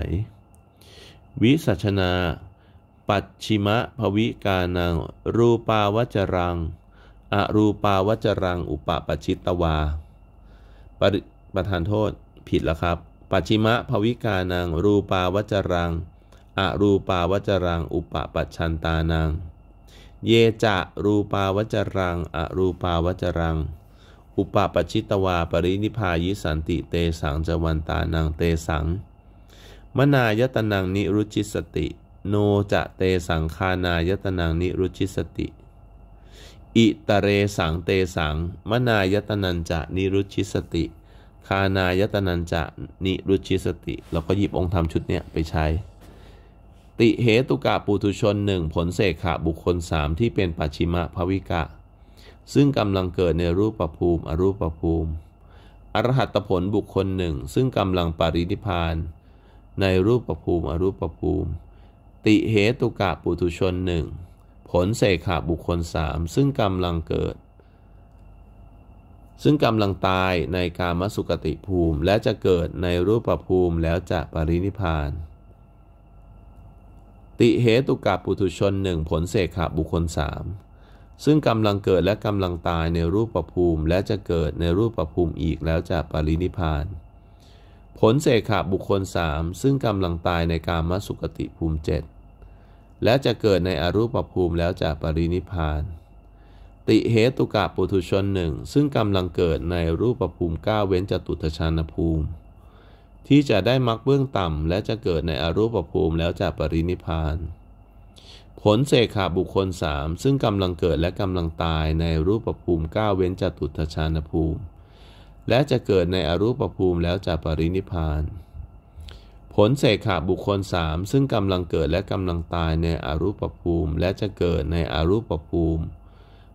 A: วิสัชนา ปัจฉิมะภวิกานัง รูปาวจรังอรูปาวจรังอุปปัชิตตวาปรประธานโทษผิดแล้วครับปัจฉิมะภวิกานังรูปาวจรังอรูปาวจรัง อุปปชันตานังเยจะรูปาวจรังอรูปาวจรังอุปปัชิตวา ปรินิพายิสันติเตสังจวันตานังเตสังมนายตนังนิรุจิสติ โนจะเตสังคานายตนังนิรุจิสติ อิตเรสังเตสัง มนายตนันจะนิรุจิสติ คานายตนันจะนิรุจิสติ เราก็หยิบองค์ธรรมชุดเนี้ยไปใช้ ติเหตุกะปุถุชนหนึ่งผลเสกขะบุคคลสามที่เป็นปัจฉิมะภวิกะ ซึ่งกำลังเกิดในรูปภูมิอรูปภูมิ อรหัตผลบุคคลหนึ่งซึ่งกำลังปรินิพานในรูปประภูมิอรูปประภูมิ ติเหตุกะปุถุชนหนึ่งผลเสกขาบุคคลสามซึ่งกำลังเกิด ซึ่งกำลังตายในกามสุกติภูมิและจะเกิดในรูปประภูมิแล้วจะปรินิพานติเหตุกะปุถุชนหนึ่งผลเสกขาบุคคลสามซึ่งกำลังเกิดและกำลังตายในรูปประภูมิและจะเกิดในรูปประภูมิอีกแล้วจะปรินิพานผลเสขาบุคคลสามซึ่งกำลังตายในการมัสุกติภูมิเจ็ดและจะเกิดในอรูปภูมิแล้วจากปรินิพาน ติเหตุกะปุถุชนหนึ่งซึ่งกำลังเกิดในรูปภูมิ 9 เว้นจตุทชานภูมิ ที่จะได้มรรคเบื้องต่ำและจะเกิดในอรูปภูมิแล้วจากปรินิพาน ผลเสขาบุคคลสามซึ่งกำลังเกิดและกำลังตายในรูปภูมิ 9 เว้นจตุทชานภูมิและจะเกิดในอรูปภูมิแล้วจะปรินิพาน ผลเสกขาบุคคลสามซึ่งกำลังเกิดและกำลังตายในอรูปภูมิ และจะเกิดใน อรูปภูมิ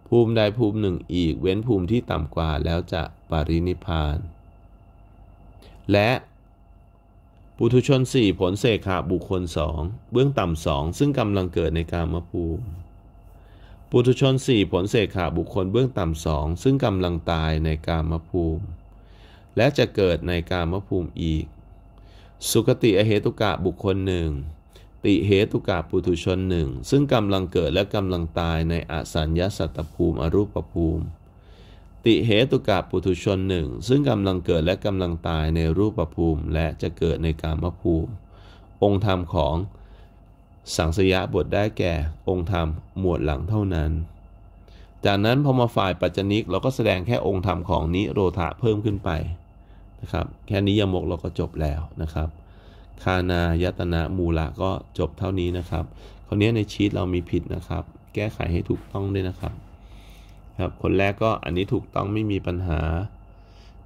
A: ภูมิใดภูมิหนึ่งอีก เว้นภูมิที่ต่ำกว่าแล้วจะปรินิพาน และ ปุถุชนสี่ผลเสกขาบุคคลสองเบื้องต่ำสองซึ่งกำลังเกิดในกามภูมิ ปุถุชนสี่ผลเสกขาบุคคลเบื้องต่ำสองซึ่งกำลังตายในกามภูมิและจะเกิดในกามภูมิอีก สุคติอเหตุกะบุคคลหนึ่ง ติเหตุกะปุถุชนหนึ่ง ซึ่งกำลังเกิดและกำลังตายในอสัญญาสัตตภูมิอรูปภูมิ ติเหตุกะปุถุชนหนึ่ง ซึ่งกำลังเกิดและกำลังตายในรูปภูมิและจะเกิดในกามภูมิ องค์ธรรมของสังสยะบทได้แก่ องค์ธรรมหมวดหลังเท่านั้นจากนั้นพอมาฝ่ายปัจจนิกเราก็แสดงแค่องค์ธรรมของนิโรธาเพิ่มขึ้นไปนะครับแค่นี้ยมกเราก็จบแล้วนะครับคานายตนะมูละก็จบเท่านี้นะครับ คราวนี้ในชีตเรามีผิดนะครับแก้ไขให้ถูกต้องด้วยนะครับครับคนแรกก็อันนี้ถูกต้องไม่มีปัญหา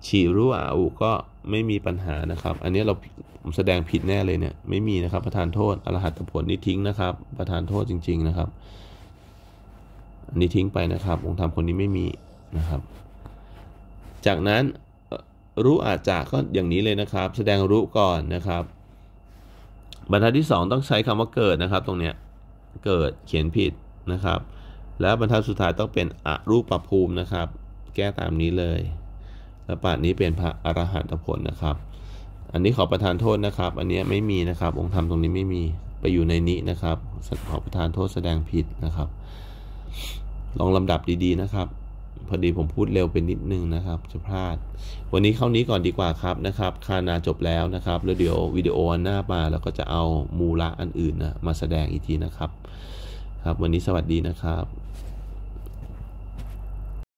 A: ฉีรู้อาอุก็ไม่มีปัญหานะครับ อันนี้เราผมแสดงผิดแน่เลยเนี่ยไม่มีนะครับประธานโทษอรหัตผลนี่ทิ้งนะครับ ประธานโทษจริง ๆ นะครับันนี้ทิ้งไปนะครับองค์ธรรมคนนี้ไม่มีนะครับ จากนั้นรู้อาจจะก็อย่างนี้เลยนะครับแสดงรู้ก่อนนะครับ บรรทัดที่2ต้องใช้คำว่าเกิดนะครับตรงเนี้ยเกิดเขียนผิดนะครับ แล้วบรรทัดสุดท้ายต้องเป็นอรูปภูมินะครับ แก้ตามนี้เลยแล้วป่านนี้เป็นพระอรหันตผลนะครับ อันนี้ขอประทานโทษนะครับ อันนี้ไม่มีนะครับ องค์ธรรมตรงนี้ไม่มีไปอยู่ในนี้นะครับขอประทานโทษแสดงผิดนะครับลองลำดับดีๆนะครับ พอดีผมพูดเร็วไปนิดนึงนะครับจะพลาด วันนี้เข้านี้ก่อนดีกว่าครับนะครับ คานาจบแล้วนะครับแล้วเดี๋ยววิดีโออันหน้ามา แล้วก็จะเอามูละอันอื่นนะมาแสดงอีกทีนะครับ ครับวันนี้สวัสดีนะครับ